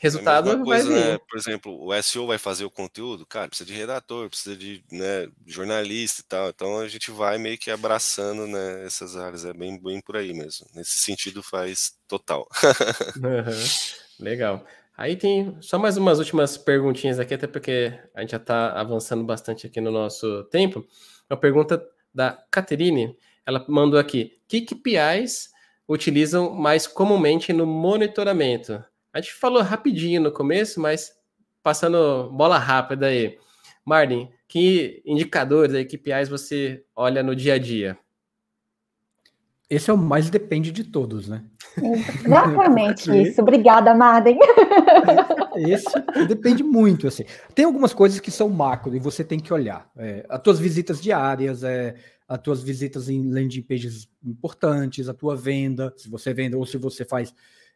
é Resultado é coisa, vai né, vir. Né? Por exemplo, o SEO vai fazer o conteúdo, cara, precisa de redator, precisa de né, jornalista e tal. Então a gente vai meio que abraçando né, essas áreas, é bem, bem por aí mesmo. Nesse sentido faz total. uhum. Legal. Aí tem só mais umas últimas perguntinhas aqui, até porque a gente já está avançando bastante aqui no nosso tempo. Uma pergunta da Caterine, ela mandou aqui: que KPIs utilizam mais comumente no monitoramento? A gente falou rapidinho no começo, mas passando bola rápida aí. Marlin, que indicadores, KPIs você olha no dia a dia? Esse é o mais depende de todos, né? Exatamente isso. Obrigada, Marden. Esse depende muito, assim. Tem algumas coisas que são macro e você tem que olhar. É, as tuas visitas diárias, é, as tuas visitas em landing pages importantes, a tua venda, se você vende ou se você faz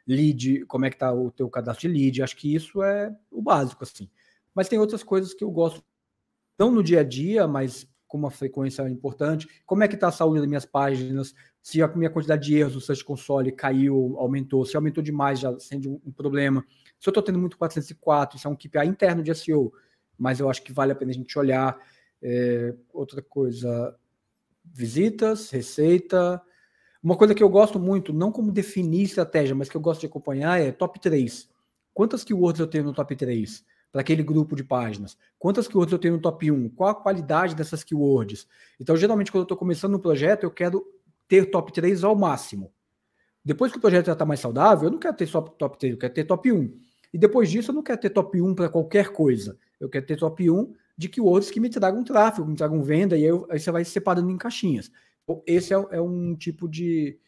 lead, como é que está o teu cadastro de lead. Acho que isso é o básico, assim. Mas tem outras coisas que eu gosto, não no dia a dia, mas com uma frequência importante. Como é que está a saúde das minhas páginas? Se a minha quantidade de erros no Search Console caiu, aumentou. Se aumentou demais, já sendo um, um problema. Se eu estou tendo muito 404, isso é um KPI interno de SEO. Mas eu acho que vale a pena a gente olhar. É, outra coisa, visitas, receita, uma coisa que eu gosto muito, não como definir estratégia, mas que eu gosto de acompanhar é top 3. Quantas keywords eu tenho no top 3 para aquele grupo de páginas? Quantas keywords eu tenho no top 1? Qual a qualidade dessas keywords? Então, geralmente, quando eu estou começando um projeto, eu quero ter top 3 ao máximo. Depois que o projeto já está mais saudável, eu não quero ter só top 3, eu quero ter top 1. E depois disso, eu não quero ter top 1 para qualquer coisa. Eu quero ter top 1 de keywords que me tragam tráfego, me tragam venda, e aí, eu, aí você vai separando em caixinhas. Esse é, é um tipo de,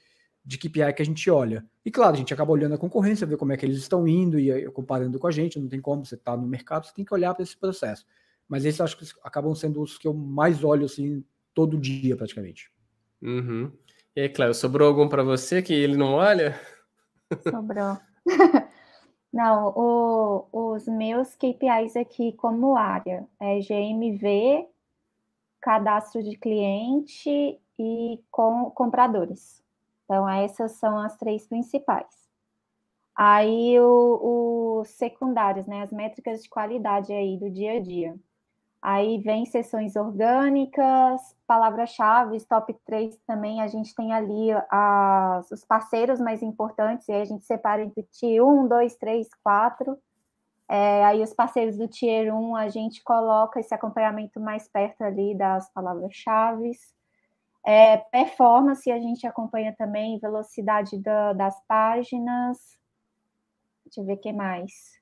de KPI que a gente olha. E claro, a gente acaba olhando a concorrência, ver como é que eles estão indo e eh, comparando com a gente, não tem como, você está no mercado, você tem que olhar para esse processo. Mas esses acho que acabam sendo os que eu mais olho assim todo dia praticamente. Uhum. E aí, Cléo, sobrou algum para você que ele não olha? Sobrou. não, o, os meus KPIs aqui como área é GMV, cadastro de cliente e com compradores. Então, essas são as três principais. Aí, os secundários, né, as métricas de qualidade aí do dia a dia. Aí vem sessões orgânicas, palavras-chave, top 3 também, a gente tem ali as, os parceiros mais importantes, e aí a gente separa entre tier 1, 2, 3, 4. É, aí os parceiros do tier 1 a gente coloca esse acompanhamento mais perto ali das palavras-chave. É, performance a gente acompanha também, velocidade da, das páginas. Deixa eu ver o que mais.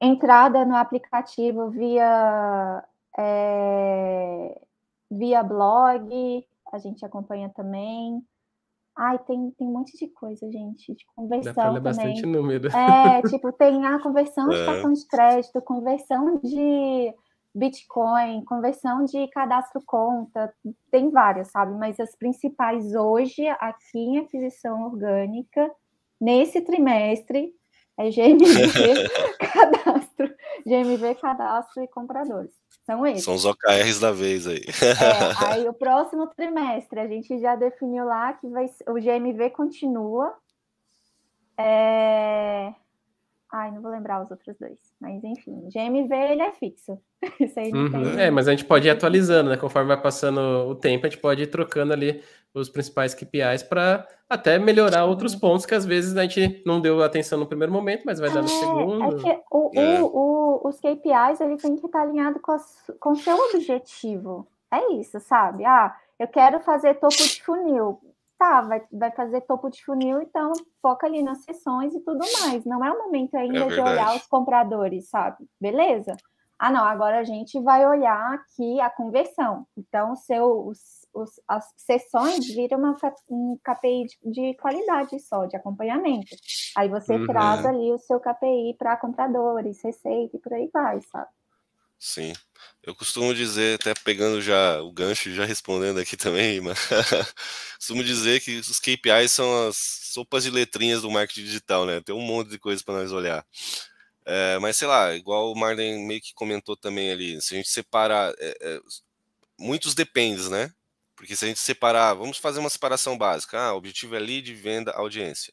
Entrada no aplicativo via, é, via blog, a gente acompanha também. Ai, tem, tem um monte de coisa, gente, de conversão Dá também. bastante número. É, tipo, tem a ah, conversão de é. cartão de crédito, conversão de Bitcoin, conversão de cadastro conta, tem várias, sabe? Mas as principais hoje aqui em aquisição orgânica, nesse trimestre, é GMV, cadastro, GMV, cadastro e compradores. São esses. São os OKRs da vez aí. É, aí o próximo trimestre, a gente já definiu lá que vai, o GMV continua. É, Ai, não vou lembrar os outros dois. Mas enfim, GMV ele é fixo. Isso aí uhum. tem... É, mas a gente pode ir atualizando, né? Conforme vai passando o tempo, a gente pode ir trocando ali os principais KPIs para até melhorar outros pontos que às vezes a gente não deu atenção no primeiro momento, mas vai é, dar no é, segundo. É o, é. O, o, os KPIs ele tem que estar tá alinhado com o seu objetivo. É isso, sabe? Ah, eu quero fazer topo de funil tá, vai, vai fazer topo de funil, então foca ali nas sessões e tudo mais. Não é o momento é ainda é de olhar os compradores, sabe? Beleza? Ah, não, agora a gente vai olhar aqui a conversão. Então, seu, os, os, as sessões viram uma, um KPI de, de, qualidade só, de acompanhamento. Aí você uhum. traz ali o seu KPI para compradores, receita e por aí vai, sabe? Sim. Eu costumo dizer, até pegando já o gancho, já respondendo aqui também, mas costumo dizer que os KPIs são as sopas de letrinhas do marketing digital, né? Tem um monte de coisa para nós olhar. É, mas sei lá, igual o Marlen meio que comentou também ali, se a gente separar, é, é, muitos dependes, né? Porque se a gente separar, vamos fazer uma separação básica. Ah, objetivo é lead, venda, audiência.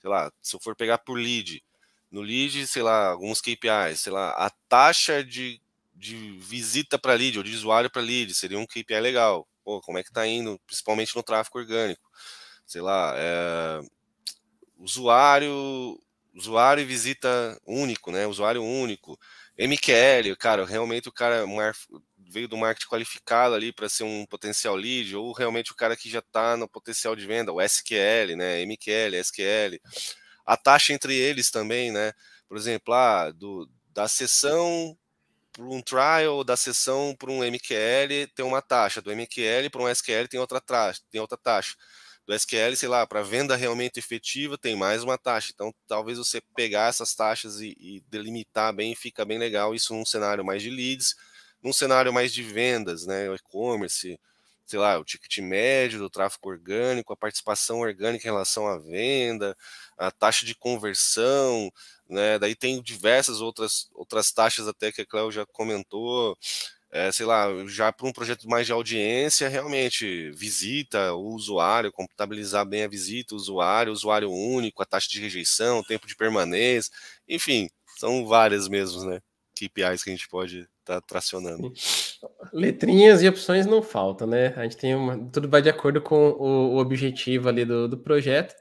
Sei lá, se eu for pegar por lead, no lead, sei lá, alguns KPIs, sei lá, a taxa de de visita para lead ou de usuário para lead, seria um KPI legal. Pô, como é que está indo, principalmente no tráfego orgânico? Sei lá, é, usuário, usuário e visita único, né? Usuário único. MQL, cara, realmente o cara é veio do marketing qualificado ali para ser um potencial lead, ou realmente o cara que já está no potencial de venda, o SQL, né? MQL, SQL. A taxa entre eles também, né? Por exemplo, a ah, do, da sessão um trial da sessão para um MQL tem uma taxa, do MQL para um SQL tem outra, taxa, tem outra taxa. Do SQL, sei lá, para venda realmente efetiva tem mais uma taxa. Então, talvez você pegar essas taxas e, e delimitar bem fica bem legal. Isso num cenário mais de leads, num cenário mais de vendas, né? E-commerce, sei lá, o ticket médio do tráfego orgânico, a participação orgânica em relação à venda, a taxa de conversão, né? Daí tem diversas outras, outras taxas até que a Cléo já comentou, é, sei lá, já para um projeto mais de audiência, realmente visita o usuário, computabilizar bem a visita, usuário, usuário único, a taxa de rejeição, tempo de permanência, enfim, são várias mesmo, né? KPIs que a gente pode estar tá tracionando. Letrinhas e opções não faltam, né? A gente tem uma. Tudo vai de acordo com o, o objetivo ali do, do projeto.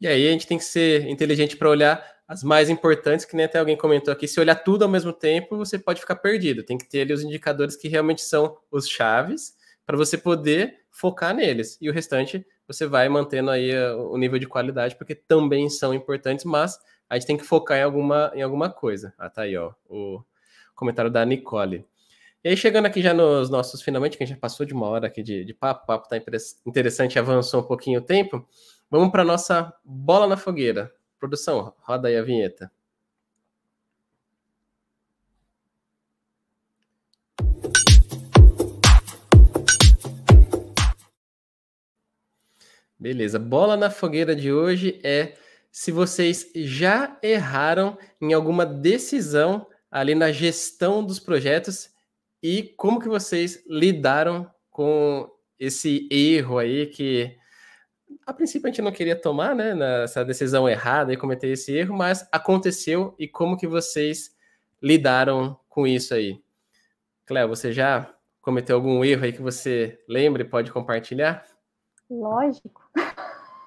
E aí a gente tem que ser inteligente para olhar as mais importantes, que nem até alguém comentou aqui, se olhar tudo ao mesmo tempo, você pode ficar perdido. Tem que ter ali os indicadores que realmente são os chaves para você poder focar neles. E o restante você vai mantendo aí eh, o nível de qualidade, porque também são importantes, mas a gente tem que focar em alguma, em alguma coisa. Ah, tá aí, ó, o comentário da Nicole. E aí, chegando aqui já nos nossos, finalmente, que a gente já passou de uma hora aqui de, de papo, o papo tá interessante, avançou um pouquinho o tempo. Vamos para nossa bola na fogueira. Produção, roda aí a vinheta. Beleza, bola na fogueira de hoje é se vocês já erraram em alguma decisão ali na gestão dos projetos e como que vocês lidaram com esse erro aí que a princípio a gente não queria tomar, né, essa decisão errada e cometer esse erro, mas aconteceu e como que vocês lidaram com isso aí? Cléo, você já cometeu algum erro aí que você lembre e pode compartilhar? Lógico.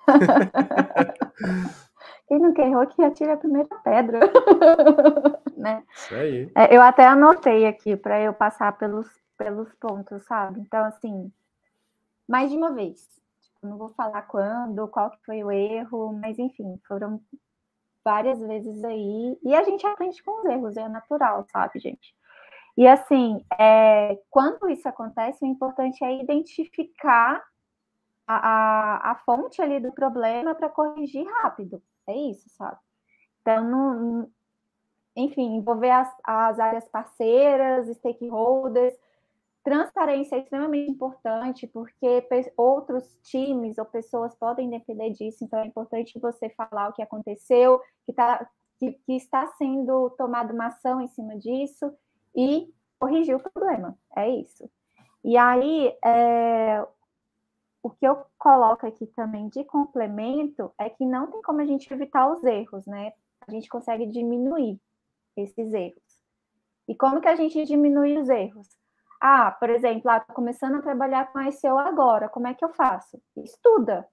Quem nunca errou que atira a primeira pedra. né? Isso aí. É, eu até anotei aqui para eu passar pelos, pelos pontos, sabe? Então, assim, mais de uma vez, não vou falar quando, qual que foi o erro, mas enfim, foram várias vezes aí. E a gente aprende com os erros, é natural, sabe, gente? E assim, é, quando isso acontece, o importante é identificar a, a, a fonte ali do problema para corrigir rápido. É isso, sabe? Então, não, enfim, envolver as, as áreas parceiras, stakeholders, transparência é extremamente importante, porque outros times ou pessoas podem depender disso, então é importante você falar o que aconteceu, que, tá, que, que está sendo tomada uma ação em cima disso e corrigir o problema. É isso. E aí, é, o que eu coloco aqui também de complemento é que não tem como a gente evitar os erros, né? A gente consegue diminuir esses erros. E como que a gente diminui os erros? Ah, por exemplo, ah, começando a trabalhar com SEO agora, como é que eu faço? Estuda.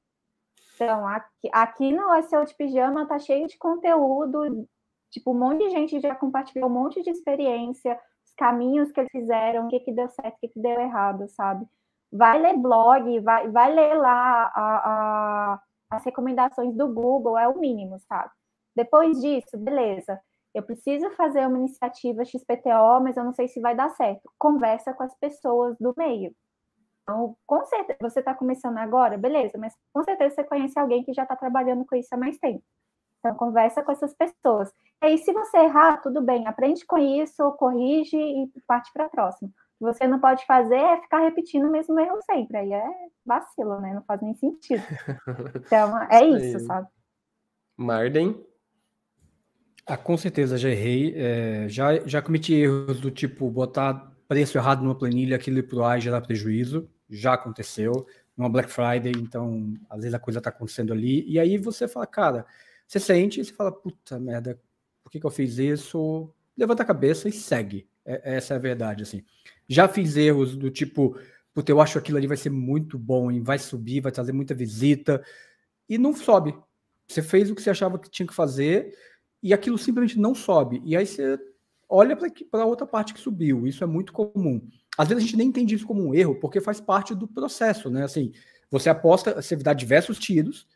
Então, aqui, aqui no SEO de pijama tá cheio de conteúdo, tipo, um monte de gente já compartilhou um monte de experiência, os caminhos que eles fizeram, o que, que deu certo, o que, que deu errado, sabe? Vai ler blog, vai, vai ler lá a, a, as recomendações do Google, é o mínimo, sabe? Depois disso, beleza. Eu preciso fazer uma iniciativa XPTO, mas eu não sei se vai dar certo. Conversa com as pessoas do meio. Então, com certeza, você está começando agora, beleza, mas com certeza você conhece alguém que já está trabalhando com isso há mais tempo. Então, conversa com essas pessoas. E aí, se você errar, tudo bem, aprende com isso, corrige e parte para a próxima. O que você não pode fazer é ficar repetindo o mesmo erro sempre. Aí é vacilo, né? Não faz nem sentido. Então, é isso, sabe? Marden? Ah, com certeza já errei. É, já, já cometi erros do tipo botar preço errado numa planilha, aquilo para o e gerar prejuízo. Já aconteceu. Numa Black Friday, então às vezes a coisa está acontecendo ali. E aí você fala, cara, você sente e você fala, puta merda, por que, que eu fiz isso? Levanta a cabeça e segue. É, essa é a verdade, assim. Já fiz erros do tipo, puta, eu acho aquilo ali vai ser muito bom, e vai subir, vai trazer muita visita. E não sobe. Você fez o que você achava que tinha que fazer e aquilo simplesmente não sobe. E aí você olha para a outra parte que subiu. Isso é muito comum. Às vezes a gente nem entende isso como um erro, porque faz parte do processo, né? Assim, você aposta, você dá diversos tiros,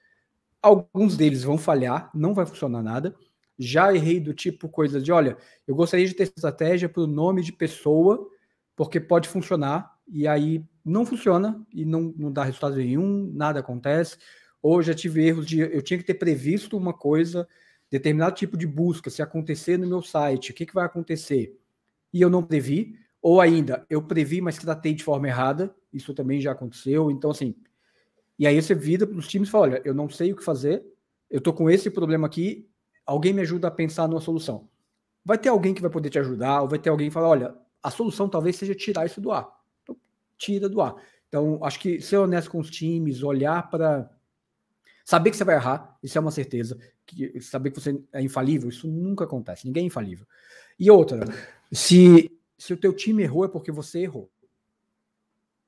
alguns deles vão falhar, não vai funcionar nada. Já errei do tipo coisa de, olha, eu gostaria de ter estratégia para o nome de pessoa, porque pode funcionar, e aí não funciona, e não, não dá resultado nenhum, nada acontece. Ou já tive erros de, eu tinha que ter previsto uma coisa, determinado tipo de busca, se acontecer no meu site, o que, que vai acontecer? E eu não previ, ou ainda, eu previ, mas tratei de forma errada, isso também já aconteceu, então assim, e aí você vira para os times e fala, olha, eu não sei o que fazer, eu estou com esse problema aqui, alguém me ajuda a pensar numa solução. Vai ter alguém que vai poder te ajudar, ou vai ter alguém que fala, olha, a solução talvez seja tirar isso do ar. Então, tira do ar. Então, acho que ser honesto com os times, olhar para... Saber que você vai errar, isso é uma certeza que, saber que você é infalível, isso nunca acontece, ninguém é infalível. E outra, se, se o teu time errou é porque você errou.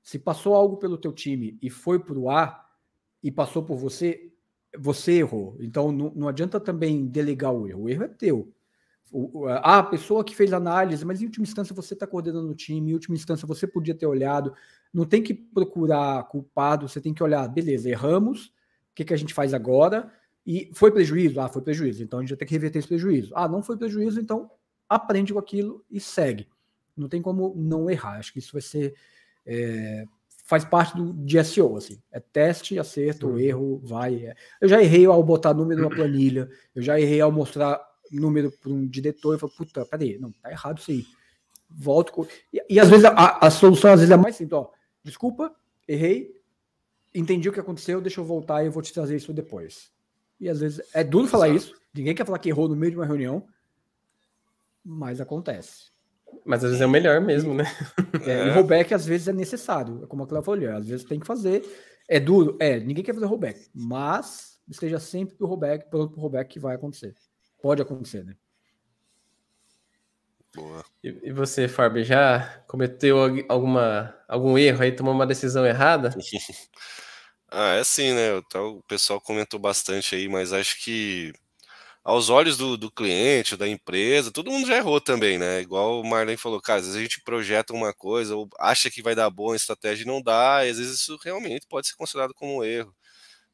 Se passou algo pelo teu time e foi para o ar e passou por você, você errou. Então não, não adianta também delegar o erro, o erro é teu. O, a pessoa que fez análise, mas em última instância você está coordenando o time, em última instância você podia ter olhado. Não tem que procurar culpado, você tem que olhar, beleza, erramos, o que, que a gente faz agora? E foi prejuízo? Ah, foi prejuízo. Então a gente vai ter que reverter esse prejuízo. Ah, não foi prejuízo, então aprende com aquilo e segue. Não tem como não errar. Acho que isso vai ser. É, faz parte do, de SEO, assim. É teste, acerto, Sim. erro, vai. É. Eu já errei ao botar número na planilha, eu já errei ao mostrar número para um diretor e falo, puta, peraí, não, tá errado isso aí. Volto. Com... E, e, às vezes a, a, solução às vezes é mais simples, ó. Desculpa, errei, entendi o que aconteceu, deixa eu voltar e eu vou te trazer isso depois. E às vezes é duro falar Exato. isso. Ninguém quer falar que errou no meio de uma reunião, mas acontece. Mas às vezes é o melhor mesmo, né? É, e é. rollback às vezes é necessário, é como a Clara falou, às vezes tem que fazer. É duro, é, ninguém quer fazer rollback, mas esteja sempre pro rollback, pronto pro rollback que vai acontecer. Pode acontecer, né? Boa. E, e você, Farbe já cometeu alguma, algum erro aí, tomou uma decisão errada? Ah, é sim, né? O pessoal comentou bastante aí, mas acho que aos olhos do, do, cliente, da empresa, todo mundo já errou também, né? Igual o Marlene falou, cara, às vezes a gente projeta uma coisa ou acha que vai dar boa a estratégia e não dá, e às vezes isso realmente pode ser considerado como um erro,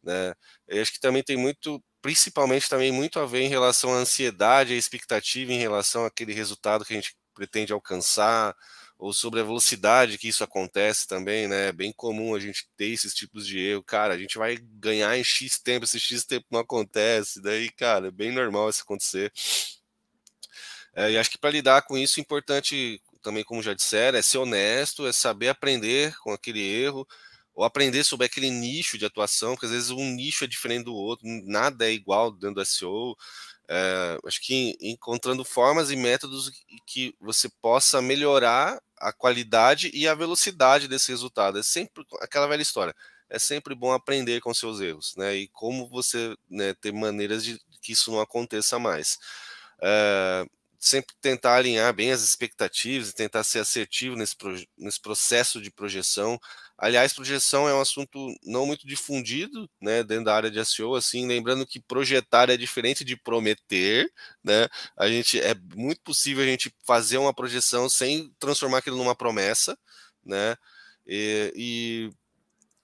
né? Eu acho que também tem muito, principalmente também muito a ver em relação à ansiedade, à expectativa em relação àquele resultado que a gente pretende alcançar, ou sobre a velocidade que isso acontece também, né? É bem comum a gente ter esses tipos de erro. Cara, a gente vai ganhar em X tempo, esse X tempo não acontece. Daí, cara, é bem normal isso acontecer. É, e acho que para lidar com isso, é importante, também, como já disseram, é ser honesto, é saber aprender com aquele erro, ou aprender sobre aquele nicho de atuação, porque às vezes um nicho é diferente do outro, nada é igual dentro do SEO. É, acho que encontrando formas e métodos que você possa melhorar a qualidade e a velocidade desse resultado. É sempre aquela velha história. É sempre bom aprender com seus erros, né? E como você né, ter maneiras de que isso não aconteça mais. Eh, sempre tentar alinhar bem as expectativas e tentar ser assertivo nesse, nesse processo de projeção, Aliás, projeção é um assunto não muito difundido, né, dentro da área de SEO, assim, lembrando que projetar é diferente de prometer, né? A gente é muito possível a gente fazer uma projeção sem transformar aquilo numa promessa, né? E,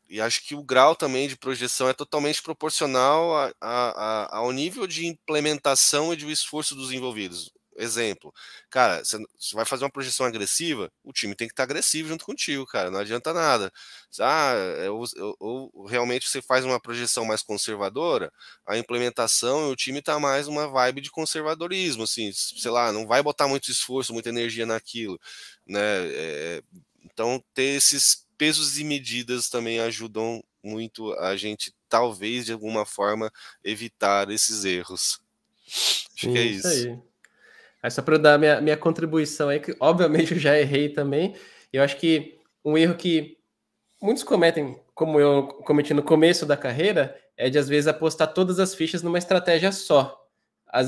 e, e acho que o grau também de projeção é totalmente proporcional a, a, a, ao nível de implementação e do esforço dos envolvidos. Exemplo, cara, você vai fazer uma projeção agressiva, o time tem que estar agressivo junto contigo, cara. Não adianta nada. Ah, é, ou, realmente você faz uma projeção mais conservadora, a implementação e o time tá mais uma vibe de conservadorismo, assim, sei lá, não vai botar muito esforço, muita energia naquilo, né? É, então, ter esses pesos e medidas também ajudam muito a gente, talvez, de alguma forma, evitar esses erros. Acho Sim, que é isso. Aí. Aí só para eu dar minha, minha contribuição aí, que obviamente eu já errei também. Eu acho que um erro que muitos cometem, como eu cometi no começo da carreira, é de às vezes apostar todas as fichas numa estratégia só.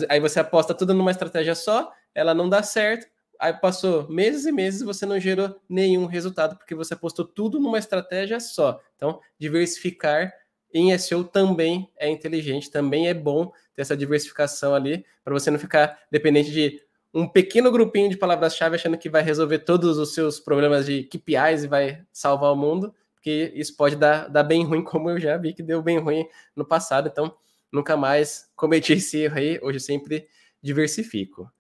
Aí você aposta tudo numa estratégia só, ela não dá certo, aí passou meses e meses você não gerou nenhum resultado, porque você apostou tudo numa estratégia só. Então, diversificar em SEO também é inteligente, também é bom ter essa diversificação ali, para você não ficar dependente de um pequeno grupinho de palavras-chave achando que vai resolver todos os seus problemas de KPIs e vai salvar o mundo, porque isso pode dar, dar bem ruim, como eu já vi que deu bem ruim no passado. Então, nunca mais cometi esse erro aí, hoje eu sempre diversifico.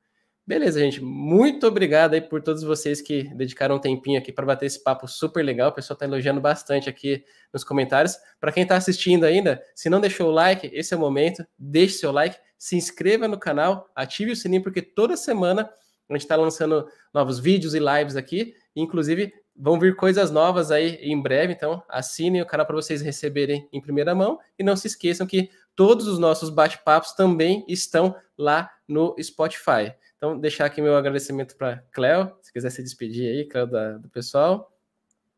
Beleza, gente. Muito obrigado aí por todos vocês que dedicaram um tempinho aqui para bater esse papo super legal. O pessoal está elogiando bastante aqui nos comentários. Para quem está assistindo ainda, se não deixou o like, esse é o momento. Deixe seu like, se inscreva no canal, ative o sininho, porque toda semana a gente está lançando novos vídeos e lives aqui. Inclusive, vão vir coisas novas aí em breve. Então, assinem o canal para vocês receberem em primeira mão. E não se esqueçam que todos os nossos bate-papos também estão lá no Spotify. Então, deixar aqui meu agradecimento para Cléo, se quiser se despedir aí, Cléo, da, do pessoal.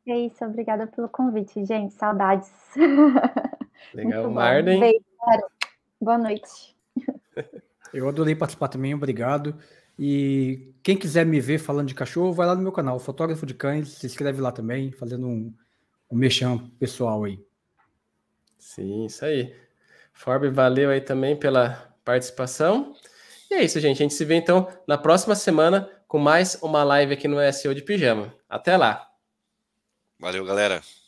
É isso, obrigada pelo convite, gente. Saudades. Legal, Marden. Boa noite. Eu adorei participar também, obrigado. E quem quiser me ver falando de cachorro, vai lá no meu canal, Fotógrafo de Cães, se inscreve lá também, fazendo um, um mexão pessoal aí. Sim, isso aí. Forbe, valeu aí também pela participação. E é isso, gente. A gente se vê então na próxima semana com mais uma live aqui no SEO de Pijama. Até lá. Valeu, galera.